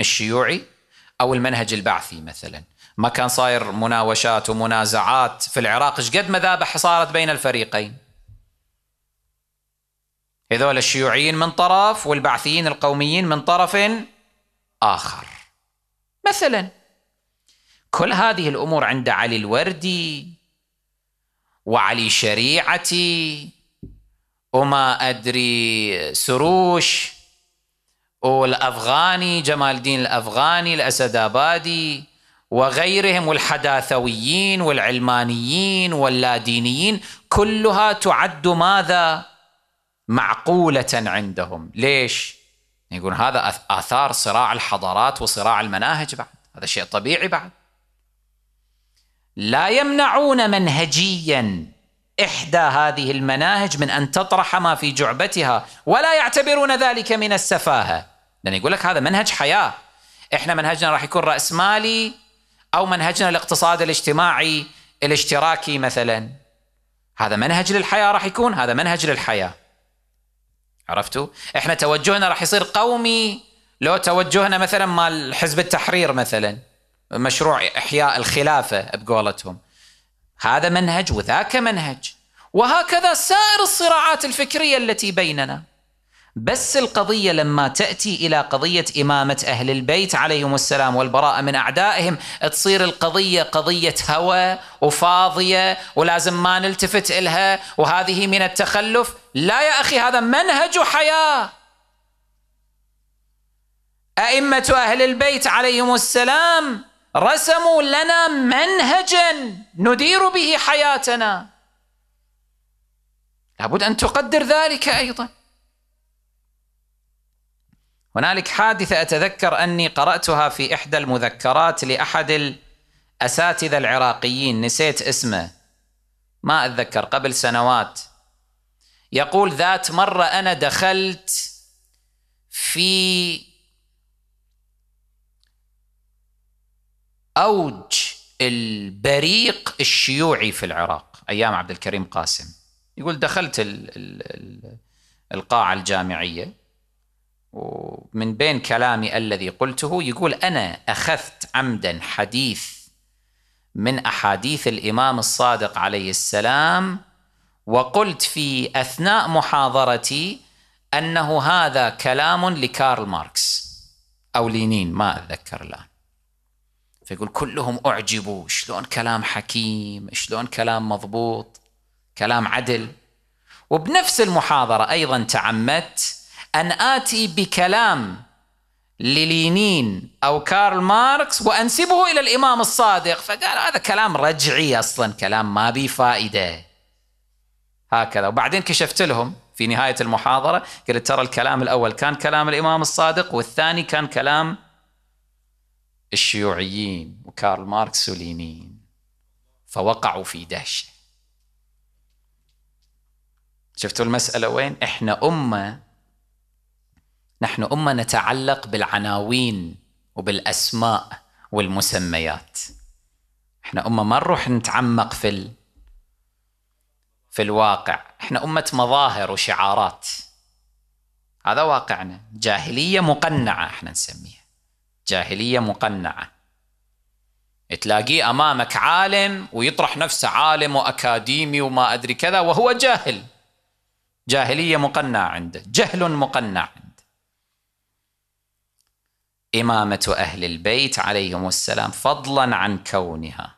الشيوعي او المنهج البعثي مثلا، ما كان صاير مناوشات ومنازعات في العراق ايش قد مذابح صارت بين الفريقين. هذول الشيوعيين من طرف والبعثيين القوميين من طرف اخر. مثلا كل هذه الامور عند علي الوردي وعلي شريعتي وما ادري سروش والافغاني جمال الدين الافغاني الاسد ابادي وغيرهم والحداثويين والعلمانيين واللادينيين كلها تعد ماذا معقوله عندهم ليش يقول هذا اثار صراع الحضارات وصراع المناهج بعد هذا شيء طبيعي بعد لا يمنعون منهجيا احدى هذه المناهج من ان تطرح ما في جعبتها ولا يعتبرون ذلك من السفاهه لان يقول لك هذا منهج حياه احنا منهجنا راح يكون راسمالي او منهجنا الاقتصاد الاجتماعي الاشتراكي مثلا هذا منهج للحياه راح يكون هذا منهج للحياه عرفتوا احنا توجهنا راح يصير قومي لو توجهنا مثلا مال حزب التحرير مثلا مشروع إحياء الخلافة بقولتهم هذا منهج وذاك منهج وهكذا سائر الصراعات الفكرية التي بيننا بس القضية لما تأتي إلى قضية إمامة أهل البيت عليهم السلام والبراءة من أعدائهم تصير القضية قضية هوى وفاضية ولازم ما نلتفت إلها وهذه من التخلف لا يا أخي هذا منهج حياة أئمة أهل البيت عليهم السلام رسموا لنا منهجا ندير به حياتنا لابد ان تقدر ذلك ايضا هنالك حادثه اتذكر اني قراتها في احدى المذكرات لاحد الاساتذه العراقيين نسيت اسمه ما اتذكر قبل سنوات يقول ذات مره انا دخلت في اوج البريق الشيوعي في العراق ايام عبد الكريم قاسم يقول دخلت الـ الـ القاعه الجامعيه ومن بين كلامي الذي قلته يقول انا اخذت عمدا حديث من احاديث الامام الصادق عليه السلام وقلت في اثناء محاضرتي انه هذا كلام لكارل ماركس او لينين ما اتذكر الان فيقول كلهم أعجبوا شلون كلام حكيم شلون كلام مضبوط كلام عدل وبنفس المحاضرة أيضا تعمدت أن آتي بكلام للينين أو كارل ماركس وأنسبه إلى الإمام الصادق فقال هذا كلام رجعي أصلا كلام ما بي فائدة هكذا وبعدين كشفت لهم في نهاية المحاضرة قلت ترى الكلام الأول كان كلام الإمام الصادق والثاني كان كلام الشيوعيين وكارل ماركس ولينين فوقعوا في دهشه شفتوا المساله وين احنا امه نحن امه نتعلق بالعناوين وبالاسماء والمسميات احنا امه ما نروح نتعمق في ال... في الواقع احنا امه مظاهر وشعارات هذا واقعنا جاهليه مقنعه احنا نسميها جاهلية مقنعة تلاقيه أمامك عالم ويطرح نفسه عالم وأكاديمي وما أدري كذا وهو جاهل جاهلية مقنعة عنده جهل مقنع عنده إمامة أهل البيت عليهم السلام فضلا عن كونها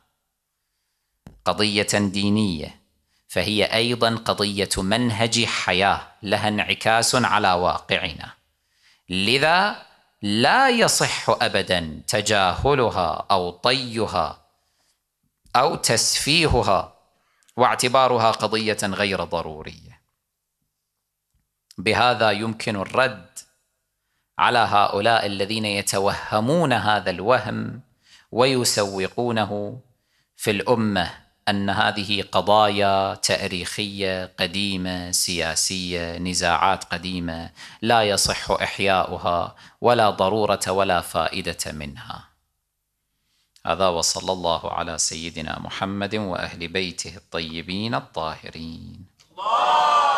قضية دينية فهي أيضا قضية منهج حياة لها انعكاس على واقعنا لذا لا يصح ابدا تجاهلها او طيها او تسفيهها واعتبارها قضيه غير ضروريه بهذا يمكن الرد على هؤلاء الذين يتوهمون هذا الوهم ويسوقونه في الامه ان هذه قضايا تاريخيه قديمه سياسيه نزاعات قديمه لا يصح احياؤها ولا ضروره ولا فائده منها هذا وصلى الله على سيدنا محمد واهل بيته الطيبين الطاهرين الله